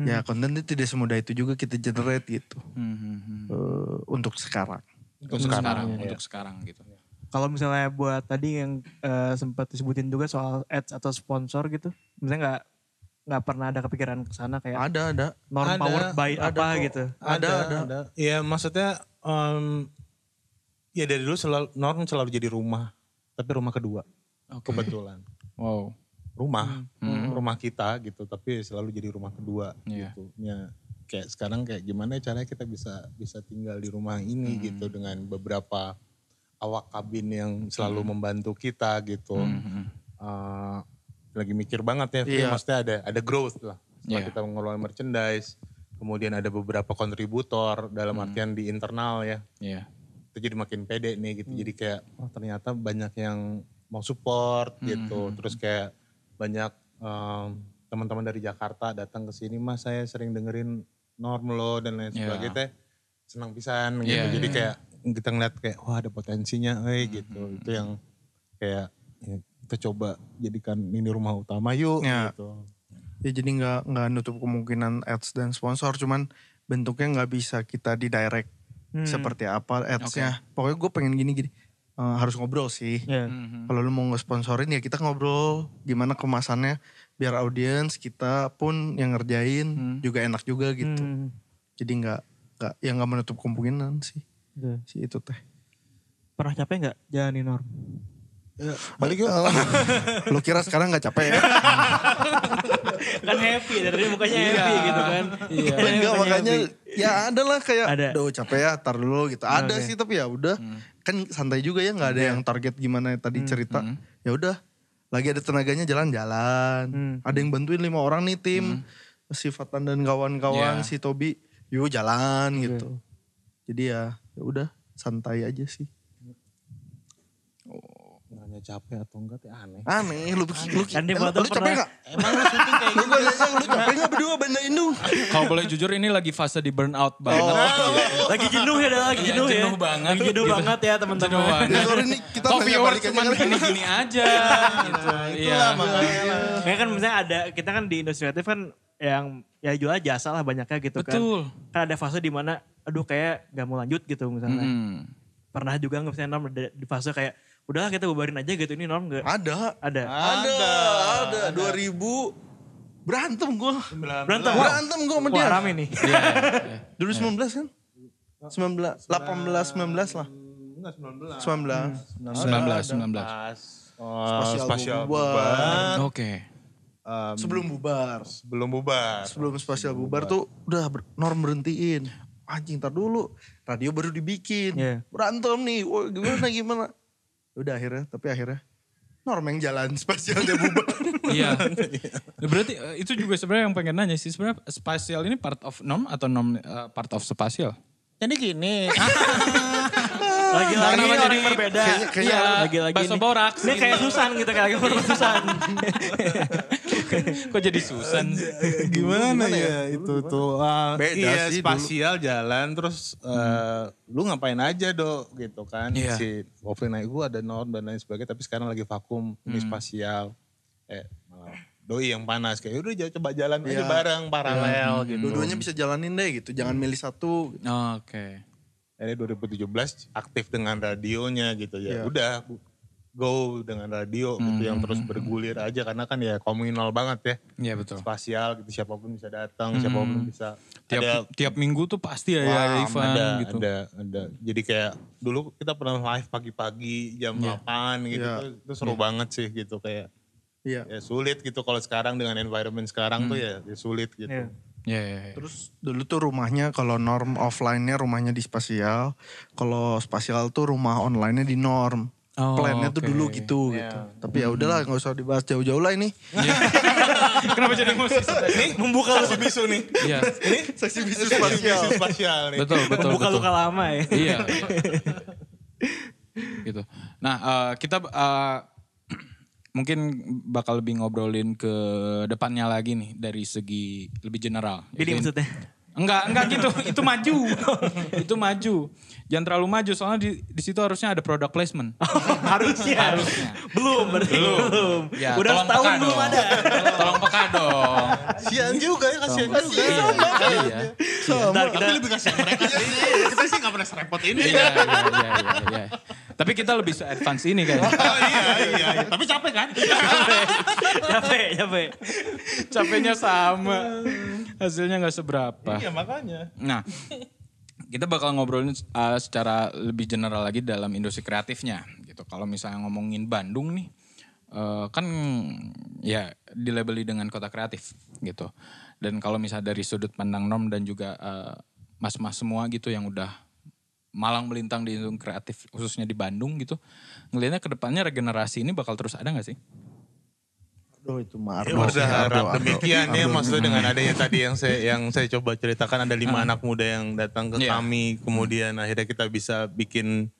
hmm. ya konten itu tidak semudah itu juga kita generate gitu hmm. uh, untuk sekarang untuk sekarang, sekarang ya. untuk sekarang gitu kalau misalnya buat tadi yang uh, sempat disebutin juga soal ads atau sponsor gitu misalnya nggak nggak pernah ada kepikiran ke sana kayak ada ada non powered by ada, apa kok. gitu ada ada, ada. ya maksudnya um, Ya dari dulu selalu Norm selalu jadi rumah, tapi rumah kedua. Okay. Kebetulan. Wow. Rumah, hmm. Hmm, hmm. rumah kita gitu, tapi selalu jadi rumah kedua yeah. gitu. Ya kayak sekarang kayak gimana caranya kita bisa bisa tinggal di rumah ini hmm. gitu dengan beberapa awak kabin yang selalu hmm. membantu kita gitu. Hmm. Uh, lagi mikir banget ya, yeah. maksudnya ada ada growth lah. Setelah yeah. kita mengelola merchandise, kemudian ada beberapa kontributor dalam hmm. artian di internal ya. Yeah kita jadi makin pede nih gitu. Hmm. Jadi kayak oh ternyata banyak yang mau support hmm, gitu. Hmm, hmm. Terus kayak banyak um, teman-teman dari Jakarta datang ke sini mas saya sering dengerin norm lo dan lain iya. sebagainya yeah. teh senang pisan gitu. Yeah, jadi yeah. kayak kita ngeliat kayak wah ada potensinya eh hmm. gitu. Itu yang kayak ya, kita coba jadikan ini rumah utama yuk yeah. gitu. Ya jadi nggak nggak nutup kemungkinan ads dan sponsor cuman bentuknya nggak bisa kita di direct hmm. seperti apa ads Okay. Pokoknya gue pengen gini-gini. Uh, eh, harus ngobrol sih. Yeah. Mm-hmm. Hmm. Kalau lu mau ngesponsorin ya kita ngobrol gimana kemasannya biar audiens kita pun yang ngerjain mm. juga enak juga gitu. Mm. Jadi nggak nggak yang nggak menutup kemungkinan sih. Yeah. Si itu teh. Pernah capek nggak jalanin norm? Ya, balik yuk. <laughs> Lu kira sekarang gak capek ya? <laughs> kan happy dari mukanya iya. happy gitu kan. Iya. Enggak makanya happy. ya ada lah kayak ada. aduh capek ya tar dulu gitu. Ada okay. sih tapi ya udah hmm. kan santai juga ya gak ada hmm. yang target gimana ya tadi hmm. cerita. Hmm. Ya udah lagi ada tenaganya jalan-jalan. Hmm. Ada yang bantuin lima orang nih tim. Hmm. Si Fatan dan kawan-kawan yeah. si Tobi yuk jalan okay. Iya. gitu. Jadi ya ya udah santai aja sih capek atau enggak teh aneh. Aneh, lu lu kan dia foto lu capek enggak? Emang lu syuting kayak gitu. lu capek enggak gitu? berdua benda indung? Kalau boleh jujur ini lagi fase di burnout banget. Oh, lagi jenuh ya, lagi iya, jenuh ya. Jenuh banget. Lagi jenuh iya. banget ya teman-teman. Ya, sorry ini kita Kok viewers gini-gini aja <laughs> gitu. Iya. Ya kan misalnya ada kita kan di industri kreatif kan yang ya jual jasa lah banyaknya gitu kan. Betul. Kan ada fase di mana aduh kayak gak mau lanjut gitu misalnya. Hmm. Pernah juga misalnya di fase kayak udahlah kita bubarin aja gitu ini norm gak? Ada. Ada. Ada. Ada. Dua ribu berantem gue. Berantem. Wow. Berantem gue sama dia. Wah, ini. nih. Iya. <laughs> Dulu sembilan kan? 19 18 19 lah. Enggak 19 belas. Sembilan belas. Spasial bubar. Oke. Um, sebelum bubar. Sebelum bubar. Sebelum spasial bubar, bubar tuh udah ber, norm berhentiin. Anjing tar dulu, radio baru dibikin. Yeah. Berantem nih, gimana gimana udah akhirnya tapi akhirnya Normeng jalan spasial <laughs> dia bubar. Iya. <laughs> Nah, berarti eh, itu juga sebenarnya yang pengen nanya sih sebenarnya spesial ini part of norm atau norm uh, eh, part of spasial? Jadi gini. <laughs> Lagi-lagi orang jadi berbeda? Kayaknya, kayaknya ya, lagi-lagi. ini borak Ini kayak Susan gitu kayak Susan. <laughs> Kok jadi Susan? Gimana, Gimana ya, ya itu tuh? Uh, Beda iya, sih spasial dulu. jalan terus uh, hmm. Eh, lu ngapain aja dok gitu kan? Yeah. Si offline naik gua ada Nord dan lain sebagainya tapi sekarang lagi vakum hmm. ini spasial. Eh malah doi yang panas kayak udah coba jalan yeah. aja iya. bareng paralel yeah. Hmm. gitu. Dua-duanya bisa jalanin deh gitu, jangan hmm. milih satu. Gitu. Oh, Oke. Okay. Akhirnya 2017 aktif dengan radionya gitu ya. Yeah. Udah go dengan radio hmm. gitu yang hmm, terus hmm, hmm. bergulir aja karena kan ya komunal banget ya. Iya betul. Spasial gitu siapapun bisa datang, hmm. siapapun bisa. Tiap ada, tiap minggu tuh pasti ya, ya event ya, ada, gitu. Ada ada. Jadi kayak dulu kita pernah live pagi-pagi jam yeah. Iya. 8 gitu. Yeah. Itu, itu seru yeah. banget sih gitu kayak. Iya. Yeah. Ya sulit gitu kalau sekarang dengan environment sekarang mm. tuh ya, ya sulit gitu. Yeah. Ya, ya, ya. Iya. Terus dulu tuh rumahnya kalau norm offline-nya rumahnya di spasial, kalau spasial tuh rumah online-nya di norm. Oh, Plannya okay. tuh dulu gitu yeah. gitu. Tapi ya udahlah nggak usah dibahas jauh-jauh lah ini. <laughs> Yeah. Kenapa jadi musisi? Ini membuka luka bisu nih. Iya. ini seksi bisu spasial. spesial nih. Betul, betul. Membuka luka lama ya. Iya. <laughs> gitu. Nah, uh, kita uh, <clears throat> mungkin bakal lebih ngobrolin ke depannya lagi nih dari segi lebih general. Jadi maksudnya? Enggak, enggak gitu. <laughs> itu maju. <laughs> itu maju. Jangan terlalu maju soalnya di, di situ harusnya ada product placement. <laughs> harusnya. harusnya. Belum berarti belum. belum. Ya, Udah setahun belum dong. ada. tolong peka dong. Sian juga ya kasihan juga. Iya, Iya. iya. kita... Tapi lebih kasihan mereka sih. kita sih nggak pernah serepot ini. Iya, iya, iya, iya. iya. Tapi kita lebih se advance ini kan. Oh, iya, iya, iya, iya. Tapi capek kan? capek, capek, capek. Capeknya sama. Hasilnya nggak seberapa. Iya, makanya. Nah, kita bakal ngobrolin uh, secara lebih general lagi dalam industri kreatifnya gitu. Kalau misalnya ngomongin Bandung nih, uh, kan ya dilabeli dengan kota kreatif gitu. Dan kalau misalnya dari sudut pandang Nom dan juga uh, mas-mas semua gitu yang udah malang melintang di industri kreatif khususnya di Bandung gitu ngelihatnya kedepannya regenerasi ini bakal terus ada nggak sih? Aduh itu marah. Ya, Ya, harap Ardo, demikian Ardo. ya Ardo. maksudnya dengan adanya tadi yang saya yang saya coba ceritakan ada lima ah. anak muda yang datang ke yeah. kami kemudian akhirnya kita bisa bikin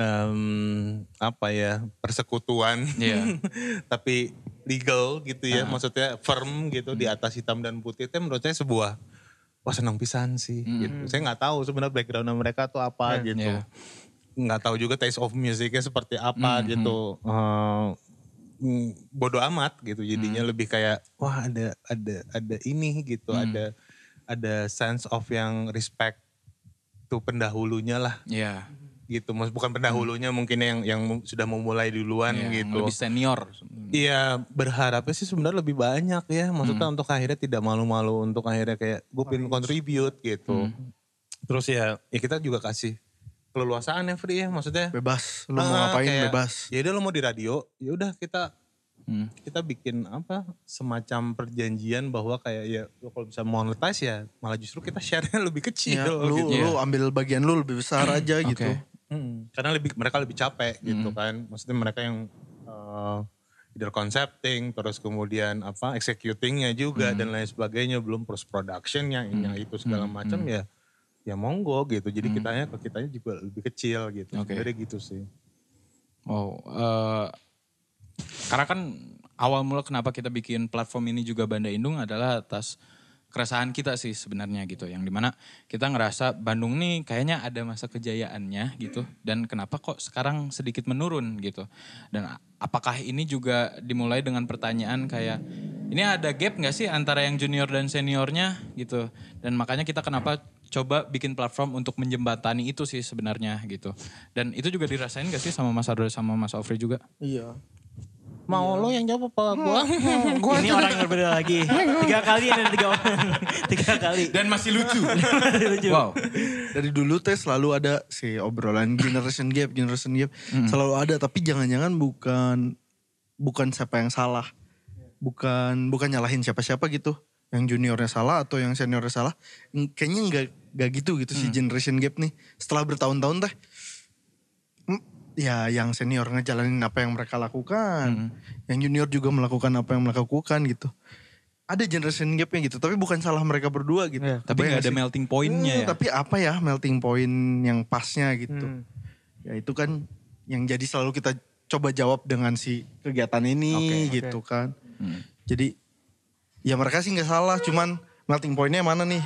um, apa ya persekutuan yeah. <laughs> tapi legal gitu ya uh maksudnya firm gitu hmm. di atas hitam dan putih itu menurut saya sebuah wah senang pisan sih mm. gitu. Saya nggak tahu sebenarnya background mereka tuh apa yeah. gitu. Yeah. Nggak tahu juga taste of musicnya seperti apa gitu. eh, mm -hmm. gitu. Uh, bodoh amat gitu jadinya mm. lebih kayak wah ada ada ada ini gitu mm. ada ada sense of yang respect tuh pendahulunya lah. Iya. Yeah gitu mas bukan hmm. pendahulunya hmm. mungkin yang yang sudah memulai duluan ya, gitu lebih senior iya berharapnya sih sebenarnya lebih banyak ya maksudnya hmm. untuk akhirnya tidak malu-malu untuk akhirnya kayak gue pin contribute gitu hmm. terus ya ya kita juga kasih keleluasaan ya free ya maksudnya bebas lu ah, mau ngapain kayak, bebas ya udah lu mau di radio ya udah kita hmm. kita bikin apa semacam perjanjian bahwa kayak ya lo kalau bisa monetize ya malah justru kita share-nya <laughs> lebih kecil ya, lu gitu. lu ambil bagian lu lebih besar aja okay. Hmm. gitu Hmm. Karena lebih mereka lebih capek hmm. gitu kan. Maksudnya mereka yang uh, either concepting terus kemudian apa executingnya juga hmm. dan lain sebagainya belum post productionnya hmm. yang itu segala macam hmm. ya ya monggo gitu jadi hmm. kitanya ke kitanya juga lebih kecil gitu okay. jadi gitu sih oh uh, karena kan awal mula kenapa kita bikin platform ini juga Banda Indung adalah atas keresahan kita sih sebenarnya gitu yang dimana kita ngerasa Bandung nih kayaknya ada masa kejayaannya gitu dan kenapa kok sekarang sedikit menurun gitu dan apakah ini juga dimulai dengan pertanyaan kayak ini ada gap nggak sih antara yang junior dan seniornya gitu dan makanya kita kenapa coba bikin platform untuk menjembatani itu sih sebenarnya gitu dan itu juga dirasain gak sih sama Mas Adol sama Mas Ofri juga iya Mau iya. lo yang jawab apa hmm. gua? Hmm. gua Ini orang yang berbeda lagi. Hmm. tiga kali ada tiga orang. <laughs> tiga kali. Dan <laughs> masih lucu. Wow. Dari dulu teh selalu ada si obrolan generation gap, generation gap. -hmm. Selalu ada tapi jangan-jangan bukan bukan siapa yang salah. Bukan bukan nyalahin siapa-siapa gitu. Yang juniornya salah atau yang seniornya salah. Kayaknya nggak nggak gitu gitu mm. si hmm. generation gap nih. Setelah bertahun-tahun teh ya yang senior ngejalanin apa yang mereka lakukan, hmm. yang junior juga melakukan apa yang mereka lakukan gitu. Ada generation gapnya gitu, tapi bukan salah mereka berdua gitu. Ya, tapi nggak ada melting pointnya hmm, ya. Tapi apa ya melting point yang pasnya gitu? Hmm. Ya itu kan yang jadi selalu kita coba jawab dengan si kegiatan ini okay, gitu okay. kan. Hmm. Jadi ya mereka sih nggak salah, cuman melting pointnya mana nih?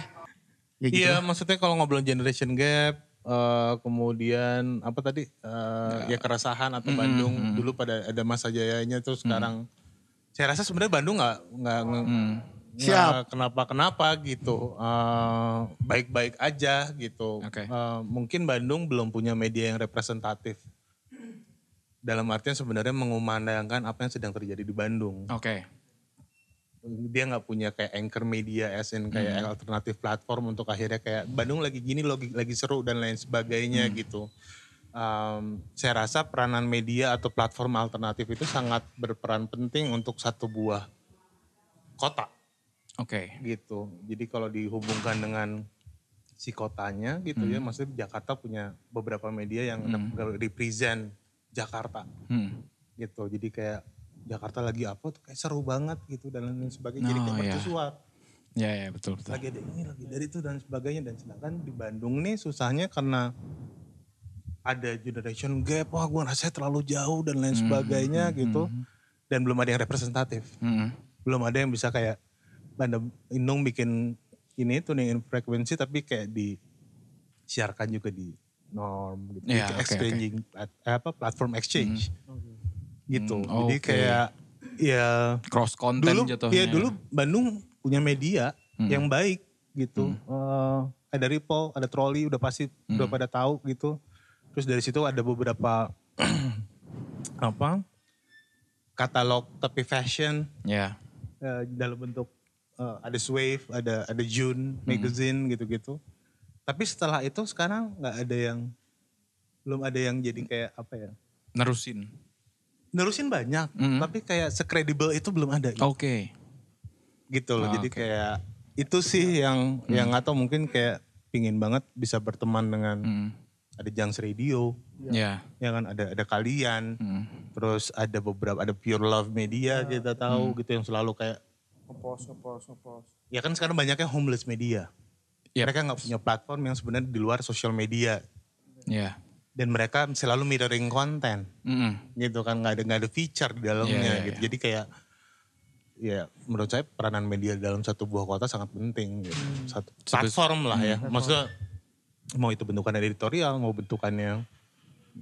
Iya, gitu iya, maksudnya kalau ngobrol generation gap, Uh, kemudian apa tadi uh, ya. ya keresahan atau Bandung -hmm. dulu pada ada masa jayanya terus mm. sekarang saya rasa sebenarnya Bandung nggak nggak mm. siap kenapa kenapa gitu uh, eh, baik baik aja gitu okay. uh, mungkin Bandung belum punya media yang representatif dalam artian sebenarnya mengumandangkan apa yang sedang terjadi di Bandung. Oke. Okay dia nggak punya kayak anchor media in kayak hmm. alternatif platform untuk akhirnya kayak Bandung lagi gini lagi lagi seru dan lain sebagainya hmm. gitu. Um, saya rasa peranan media atau platform alternatif itu sangat berperan penting untuk satu buah kota. Oke. Okay. Gitu. Jadi kalau dihubungkan dengan si kotanya gitu ya, hmm. ya, maksudnya Jakarta punya beberapa media yang hmm. represent Jakarta. Hmm. Gitu. Jadi kayak Jakarta lagi apa tuh kayak seru banget gitu dan lain sebagainya. Jadi oh, kayak iya. mercusuar. Ya ya betul betul. Lagi ada ini lagi dari itu dan sebagainya dan sedangkan di Bandung nih susahnya karena ada generation gap, wah gue rasanya terlalu jauh dan lain hmm, sebagainya mm -hmm. gitu. Hmm, hmm. Dan belum ada yang representatif. Mm -hmm. Belum ada yang bisa kayak Bandung Indung bikin ini tuning frekuensi tapi kayak di siarkan juga di norm gitu. Yeah, di okay, exchanging okay. Plat, eh, apa platform exchange. Mm -hmm gitu. Hmm, Jadi kayak ya cross content dulu, jatuhnya. Ya, ya dulu Bandung punya media hmm. yang baik gitu. Hmm. Uh, ada Ripple, ada Trolley, udah pasti hmm. udah pada tahu gitu. Terus dari situ ada beberapa <clears throat> apa? katalog tapi fashion. Ya. Yeah. Uh, dalam bentuk uh, ada Swave, ada ada June hmm. magazine gitu-gitu. Tapi setelah itu sekarang nggak ada yang belum ada yang jadi kayak apa ya? Nerusin nerusin banyak, mm. tapi kayak sekredibel itu belum ada. Oke. Gitu. Okay. Gitu loh. ah, jadi okay. kayak itu sih iya. yang mm. yang atau mungkin kayak pingin banget bisa berteman dengan mm. ada Jangs Radio. Ya. Yeah. Ya kan ada ada kalian. Mm. Terus ada beberapa ada Pure Love Media yeah. kita tahu mm. gitu yang selalu kayak ngepost ngepost ngepost. Ya kan sekarang banyaknya homeless media. Yep. Iya. Mereka nggak punya platform yang sebenarnya di luar sosial media. Ya dan mereka selalu mirroring konten mm-hmm. gitu kan nggak ada nggak ada feature di dalamnya yeah, yeah, gitu yeah. jadi kayak ya menurut saya peranan media dalam satu buah kota sangat penting gitu. Hmm. satu platform lah ya hmm. maksudnya mau itu bentukannya editorial mau bentukannya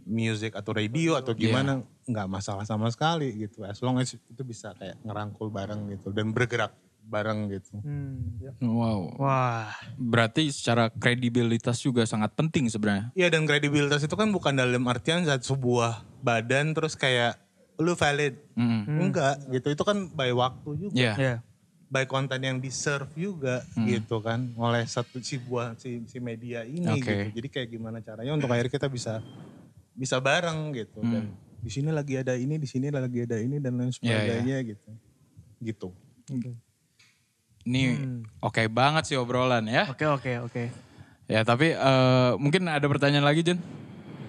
music atau radio atau iya. gimana nggak yeah. masalah sama sekali gitu as long as itu bisa kayak ngerangkul bareng gitu dan bergerak bareng gitu. Hmm. Ya. Wow. Wah. Berarti secara kredibilitas juga sangat penting sebenarnya. Iya dan kredibilitas itu kan bukan dalam artian saat sebuah badan terus kayak lu valid. Hmm. Enggak gitu. Itu kan by waktu juga. Yeah. Yeah. By konten yang serve juga hmm. gitu kan oleh satu si buah si, si media ini okay. gitu. Jadi kayak gimana caranya untuk akhirnya kita bisa bisa bareng gitu hmm. dan mm. di sini lagi ada ini, di sini lagi ada ini dan lain iya, iya. sebagainya yeah, yeah. gitu. Gitu. Okay. Ini hmm. oke okay banget sih obrolan ya. Oke okay, oke okay, oke. Okay. Ya tapi uh, mungkin ada pertanyaan lagi Jen?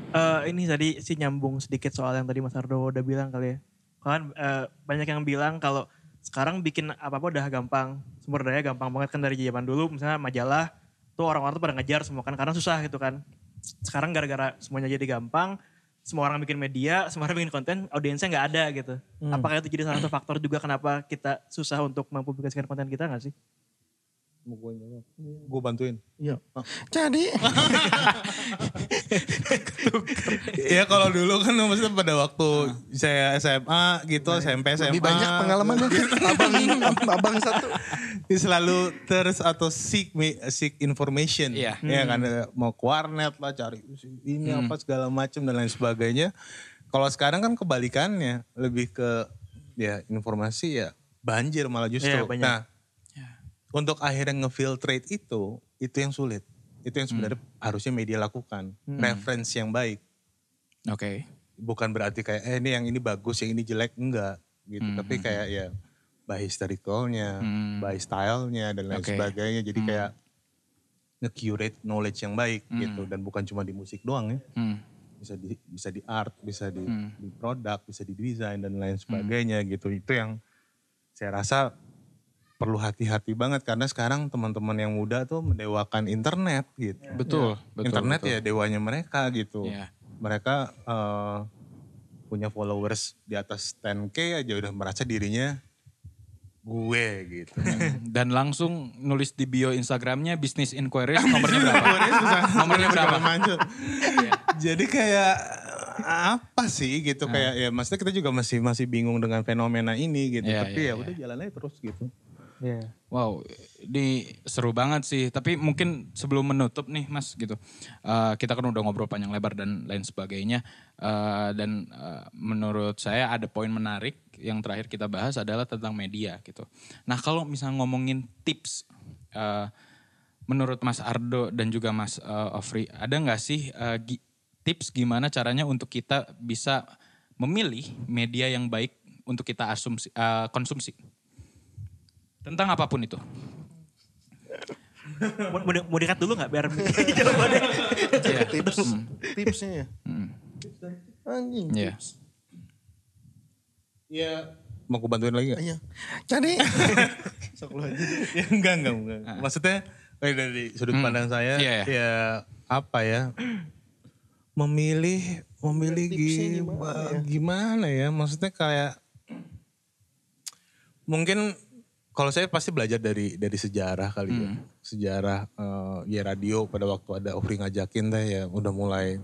Uh, eh, ini tadi sih nyambung sedikit soal yang tadi Mas Ardo udah bilang kali ya. Kan uh, banyak yang bilang kalau sekarang bikin apa-apa udah gampang. Sumber daya gampang banget kan dari zaman dulu misalnya majalah tuh orang-orang tuh pada ngejar semua kan karena susah gitu kan. Sekarang gara-gara semuanya jadi gampang, semua orang bikin media, semua orang bikin konten, audiensnya nggak ada gitu. Hmm. Apakah itu jadi salah satu faktor juga kenapa kita susah untuk mempublikasikan konten kita nggak sih? Mau gue bantuin. Iya. Oh. Jadi. <laughs> ya kalau dulu kan maksudnya pada waktu saya SMA gitu, nah, SMP, SMA. Lebih banyak pengalaman <laughs> abang, abang satu. Ini selalu terus atau seek seek information. Iya. Yeah. Ya hmm. kan eh, mau ke warnet lah cari ini hmm. apa segala macam dan lain sebagainya. Kalau sekarang kan kebalikannya, lebih ke ya informasi ya banjir malah iya, justru. Yeah, nah, yeah. untuk akhirnya ngefiltrate itu, itu yang sulit. Itu yang sebenarnya hmm. harusnya media lakukan. Hmm. Referensi yang baik. Oke. Okay. Bukan berarti kayak eh ini yang ini bagus, yang ini jelek enggak gitu. Hmm. Tapi hmm, kayak hmm. ya by historicalnya, hmm. by stylenya dan lain okay. sebagainya. Jadi hmm. kayak nge-curate knowledge yang baik hmm. gitu dan bukan cuma di musik doang ya. Hmm. Bisa di bisa di art, bisa di, hmm. di produk, bisa di desain dan lain hmm. sebagainya hmm. gitu. Itu yang saya rasa perlu hati-hati banget karena sekarang teman-teman yang muda tuh mendewakan internet gitu. Ya. Betul, ya. betul. Internet betul. ya dewanya mereka gitu. Ya. Mereka uh, punya followers di atas 10k aja udah merasa dirinya gue gitu. Kan. <laughs> Dan langsung nulis di bio Instagramnya business inquiries <laughs> nomornya berapa? nomornya berapa? Iya. Jadi kayak eh, apa sih gitu nah. kayak ya maksudnya kita juga masih masih bingung dengan fenomena ini gitu. Yeah, Tapi yeah, ya iya. udah jalan aja terus gitu. Yeah. Wow, ini seru banget sih. Tapi mungkin sebelum menutup nih, Mas, gitu. Uh, kita kan udah ngobrol panjang lebar dan lain sebagainya. Uh, dan uh, menurut saya ada poin menarik yang terakhir kita bahas adalah tentang media, gitu. Nah, kalau misalnya ngomongin tips, uh, menurut Mas Ardo dan juga Mas uh, Ofri, ada nggak sih uh, gi tips gimana caranya untuk kita bisa memilih media yang baik untuk kita asumsi uh, konsumsi? Tentang apapun itu. mau, mau dekat dulu nggak biar <laughs> <laughs> jawabannya? yeah. Tips, hmm. tipsnya ya. Hmm. Anjing. Yeah. Tips. Ya. Yeah. Mau aku bantuin lagi gak? Iya. Cari. <laughs> Sok lu aja. ya, enggak, enggak, enggak. Ah. Maksudnya eh, dari sudut hmm. pandang saya yeah. Iya. ya apa ya? Memilih memilih gimana, ya? gimana ya? Maksudnya kayak mungkin kalau saya pasti belajar dari dari sejarah kali ya. hmm. ya. Sejarah uh, ya radio pada waktu ada Ofri ngajakin teh ya udah mulai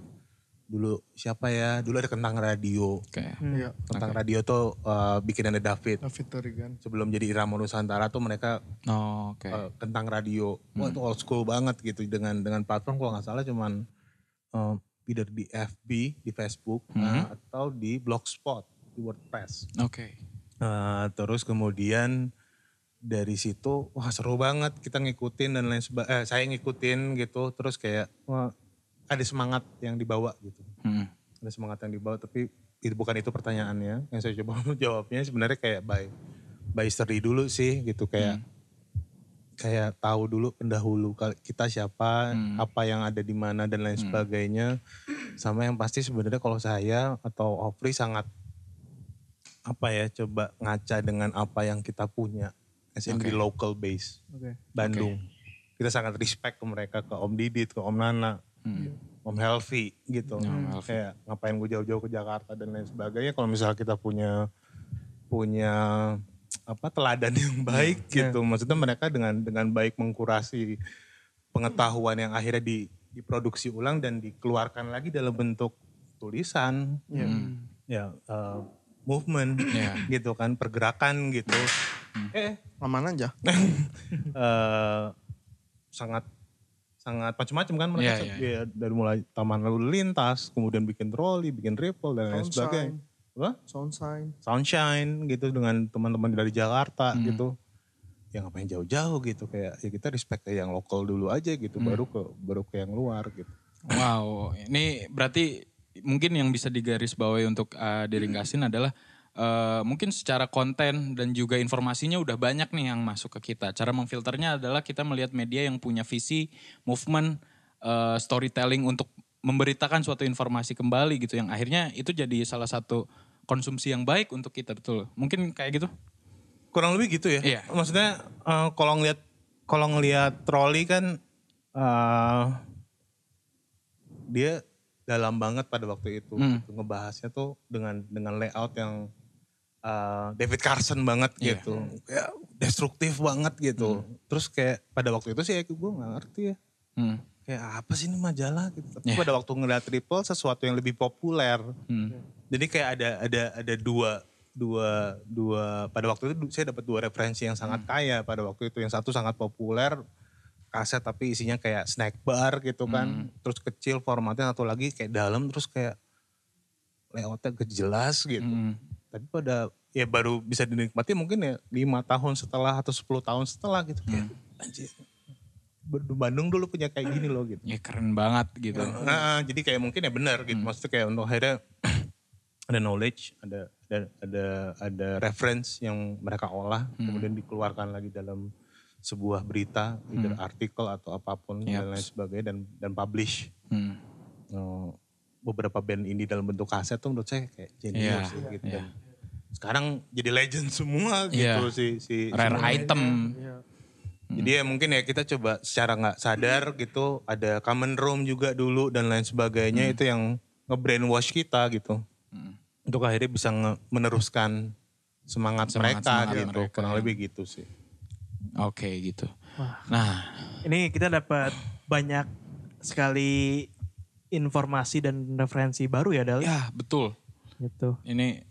dulu siapa ya? Dulu ada kentang radio. Okay. Hmm. Iya. Kentang okay. radio tuh uh, eh, ada David. David Torigan. Sebelum jadi Irama Nusantara tuh mereka oh, okay. uh, eh, kentang radio. Hmm. Wah itu old school banget gitu dengan dengan platform kalau nggak salah cuman uh, either di FB, di Facebook hmm. uh, atau di Blogspot, di WordPress. Oke. Okay. Uh, terus kemudian dari situ wah seru banget kita ngikutin dan lain sebagainya eh, saya ngikutin gitu terus kayak wah ada semangat yang dibawa gitu hmm. ada semangat yang dibawa tapi itu bukan itu pertanyaannya yang saya coba <laughs> jawabnya sebenarnya kayak by by story dulu sih gitu kayak hmm. kayak tahu dulu pendahulu kita siapa hmm. apa yang ada di mana dan lain hmm. sebagainya sama yang pasti sebenarnya kalau saya atau Ofri sangat apa ya coba ngaca dengan apa yang kita punya as in okay. di local base okay. Bandung okay. kita sangat respect ke mereka ke Om Didit ke Om Nana hmm. Om Healthy gitu hmm. kayak ngapain gue jauh-jauh ke Jakarta dan lain sebagainya kalau misalnya kita punya punya apa teladan yang hmm. baik hmm. gitu yeah. maksudnya mereka dengan dengan baik mengkurasi pengetahuan yang akhirnya di, diproduksi ulang dan dikeluarkan lagi dalam bentuk tulisan ya uh, movement yeah. gitu kan pergerakan gitu Hmm. Eh, eh. laman aja. uh, <laughs> sangat sangat macam-macam kan mereka yeah, yeah. Ya, dari mulai taman lalu lintas, kemudian bikin troli, bikin ripple dan lain sebagainya. Apa? Sunshine. Sunshine gitu dengan teman-teman dari Jakarta hmm. gitu. Ya ngapain jauh-jauh gitu kayak ya kita respect yang lokal dulu aja gitu hmm. baru ke baru ke yang luar gitu. Wow, ini berarti mungkin yang bisa digaris bawahi untuk uh, diringkasin adalah Eh, mungkin secara konten dan juga informasinya udah banyak nih yang masuk ke kita. Cara memfilternya adalah kita melihat media yang punya visi, movement, uh, storytelling untuk memberitakan suatu informasi kembali gitu. Yang akhirnya itu jadi salah satu konsumsi yang baik untuk kita betul. Mungkin kayak gitu. Kurang lebih gitu ya. Iya. Maksudnya uh, kalau ngelihat kalau ngelihat kan uh, dia dalam banget pada waktu itu hmm. gitu, ngebahasnya tuh dengan dengan layout yang Eh, David Carson banget yeah. gitu. Ya destruktif banget gitu. Hmm. Terus kayak pada waktu itu sih gue gak ngerti ya. Hmm. Kayak apa sih ini majalah gitu. Tapi yeah. pada waktu ngeliat Triple sesuatu yang lebih populer. Hmm. Jadi kayak ada ada ada dua dua dua pada waktu itu saya dapat dua referensi yang sangat hmm. kaya pada waktu itu yang satu sangat populer kaset tapi isinya kayak snack bar gitu kan hmm. terus kecil formatnya atau lagi kayak dalam terus kayak layoutnya kejelas gitu hmm tapi pada ya baru bisa dinikmati mungkin ya lima tahun setelah atau sepuluh tahun setelah gitu kan hmm. anjir Bandung dulu punya kayak gini loh gitu. Ya keren banget gitu. Nah, jadi kayak mungkin ya benar gitu. Hmm. Maksudnya kayak untuk akhirnya <clears throat> ada knowledge, ada ada ada ada reference yang mereka olah hmm. kemudian dikeluarkan lagi dalam sebuah berita, hmm. artikel atau apapun yep. dan lain sebagainya dan dan publish. Hmm. Oh, beberapa band ini dalam bentuk kaset tuh menurut saya kayak genius yeah. sih gitu. Yeah. sekarang jadi legend <laughs> semua yeah. gitu iya. si si rare si item. Yeah. Jadi ya mungkin ya kita coba secara nggak sadar gitu ada common room juga dulu dan lain sebagainya hmm. itu yang nge-brainwash kita gitu. Hmm. Untuk akhirnya bisa meneruskan semangat, semangat mereka semangat gitu. Mereka, kurang ya. lebih gitu sih. Oke okay, gitu. Wah. Nah, ini kita dapat banyak sekali informasi dan referensi baru ya Dal. Ya betul. Gitu. Ini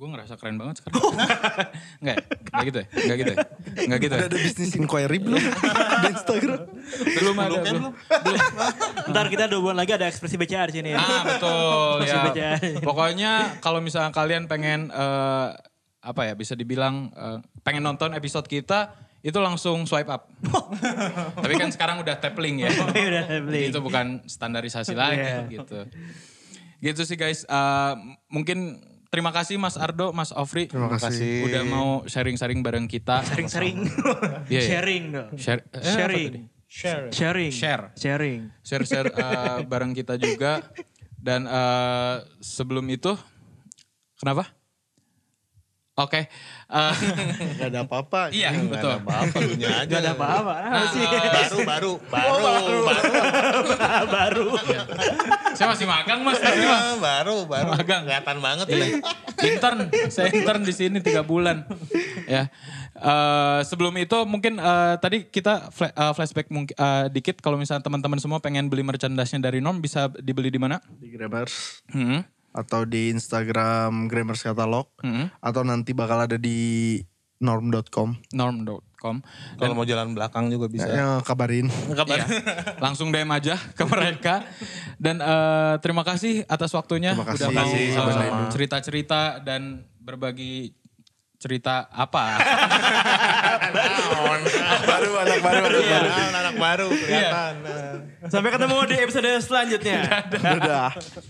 gue ngerasa keren banget sekarang. Oh. <laughs> enggak, enggak gitu ya, enggak gitu ya, enggak gitu ya. Udah ada bisnis inquiry belum di Instagram? Belum ada, belum. belum. belum. Ntar kita dua bulan lagi ada ekspresi BCA di sini Ah betul ya. BCA. Pokoknya kalau misalnya kalian pengen uh, apa ya bisa dibilang uh, pengen nonton episode kita itu langsung swipe up. <laughs> Tapi kan sekarang udah tap ya. <laughs> udah tap itu bukan standarisasi lagi yeah. gitu. Gitu sih guys, uh, mungkin terima kasih Mas Ardo, Mas Ofri. Terima kasih. Udah mau sharing-sharing bareng kita. Sharing-sharing. <laughs> yeah, iya. sharing dong. Share, eh, sharing. Sharing. Sharing. Share. Sharing. Share-share uh, bareng kita juga. Dan uh, sebelum itu, kenapa? Oke. Okay. Uh, gak ada apa-apa. Iya, gak betul. Ada apa -apa, aja. Gak ada apa-apa. Nah, sih. <laughs> Baru, baru, baru, oh, baru. Baru. <laughs> baru. Saya masih magang mas tadi iya, mas. Baru, baru. Magang. Kelihatan banget. Ya. intern, saya intern di sini tiga bulan. ya. Uh, sebelum itu mungkin uh, tadi kita eh, flashback mungkin uh, dikit kalau misalnya teman-teman semua pengen beli merchandise-nya dari Norm bisa dibeli di mana? Di Grammars. Hmm atau di Instagram Grammars Catalog mm -hmm. atau nanti bakal ada di norm.com. Norm.com. Kalau mau jalan belakang juga bisa. Ya, kabarin. Kabarin. ya, <laughs> Langsung DM aja ke mereka. Dan uh, terima kasih atas waktunya. Terima kasih. Udah mau uh, cerita-cerita dan berbagi cerita apa? baru anak baru anak baru anak iya. baru iya. kelihatan. Sampai ketemu di episode selanjutnya. Dadah. Dadah.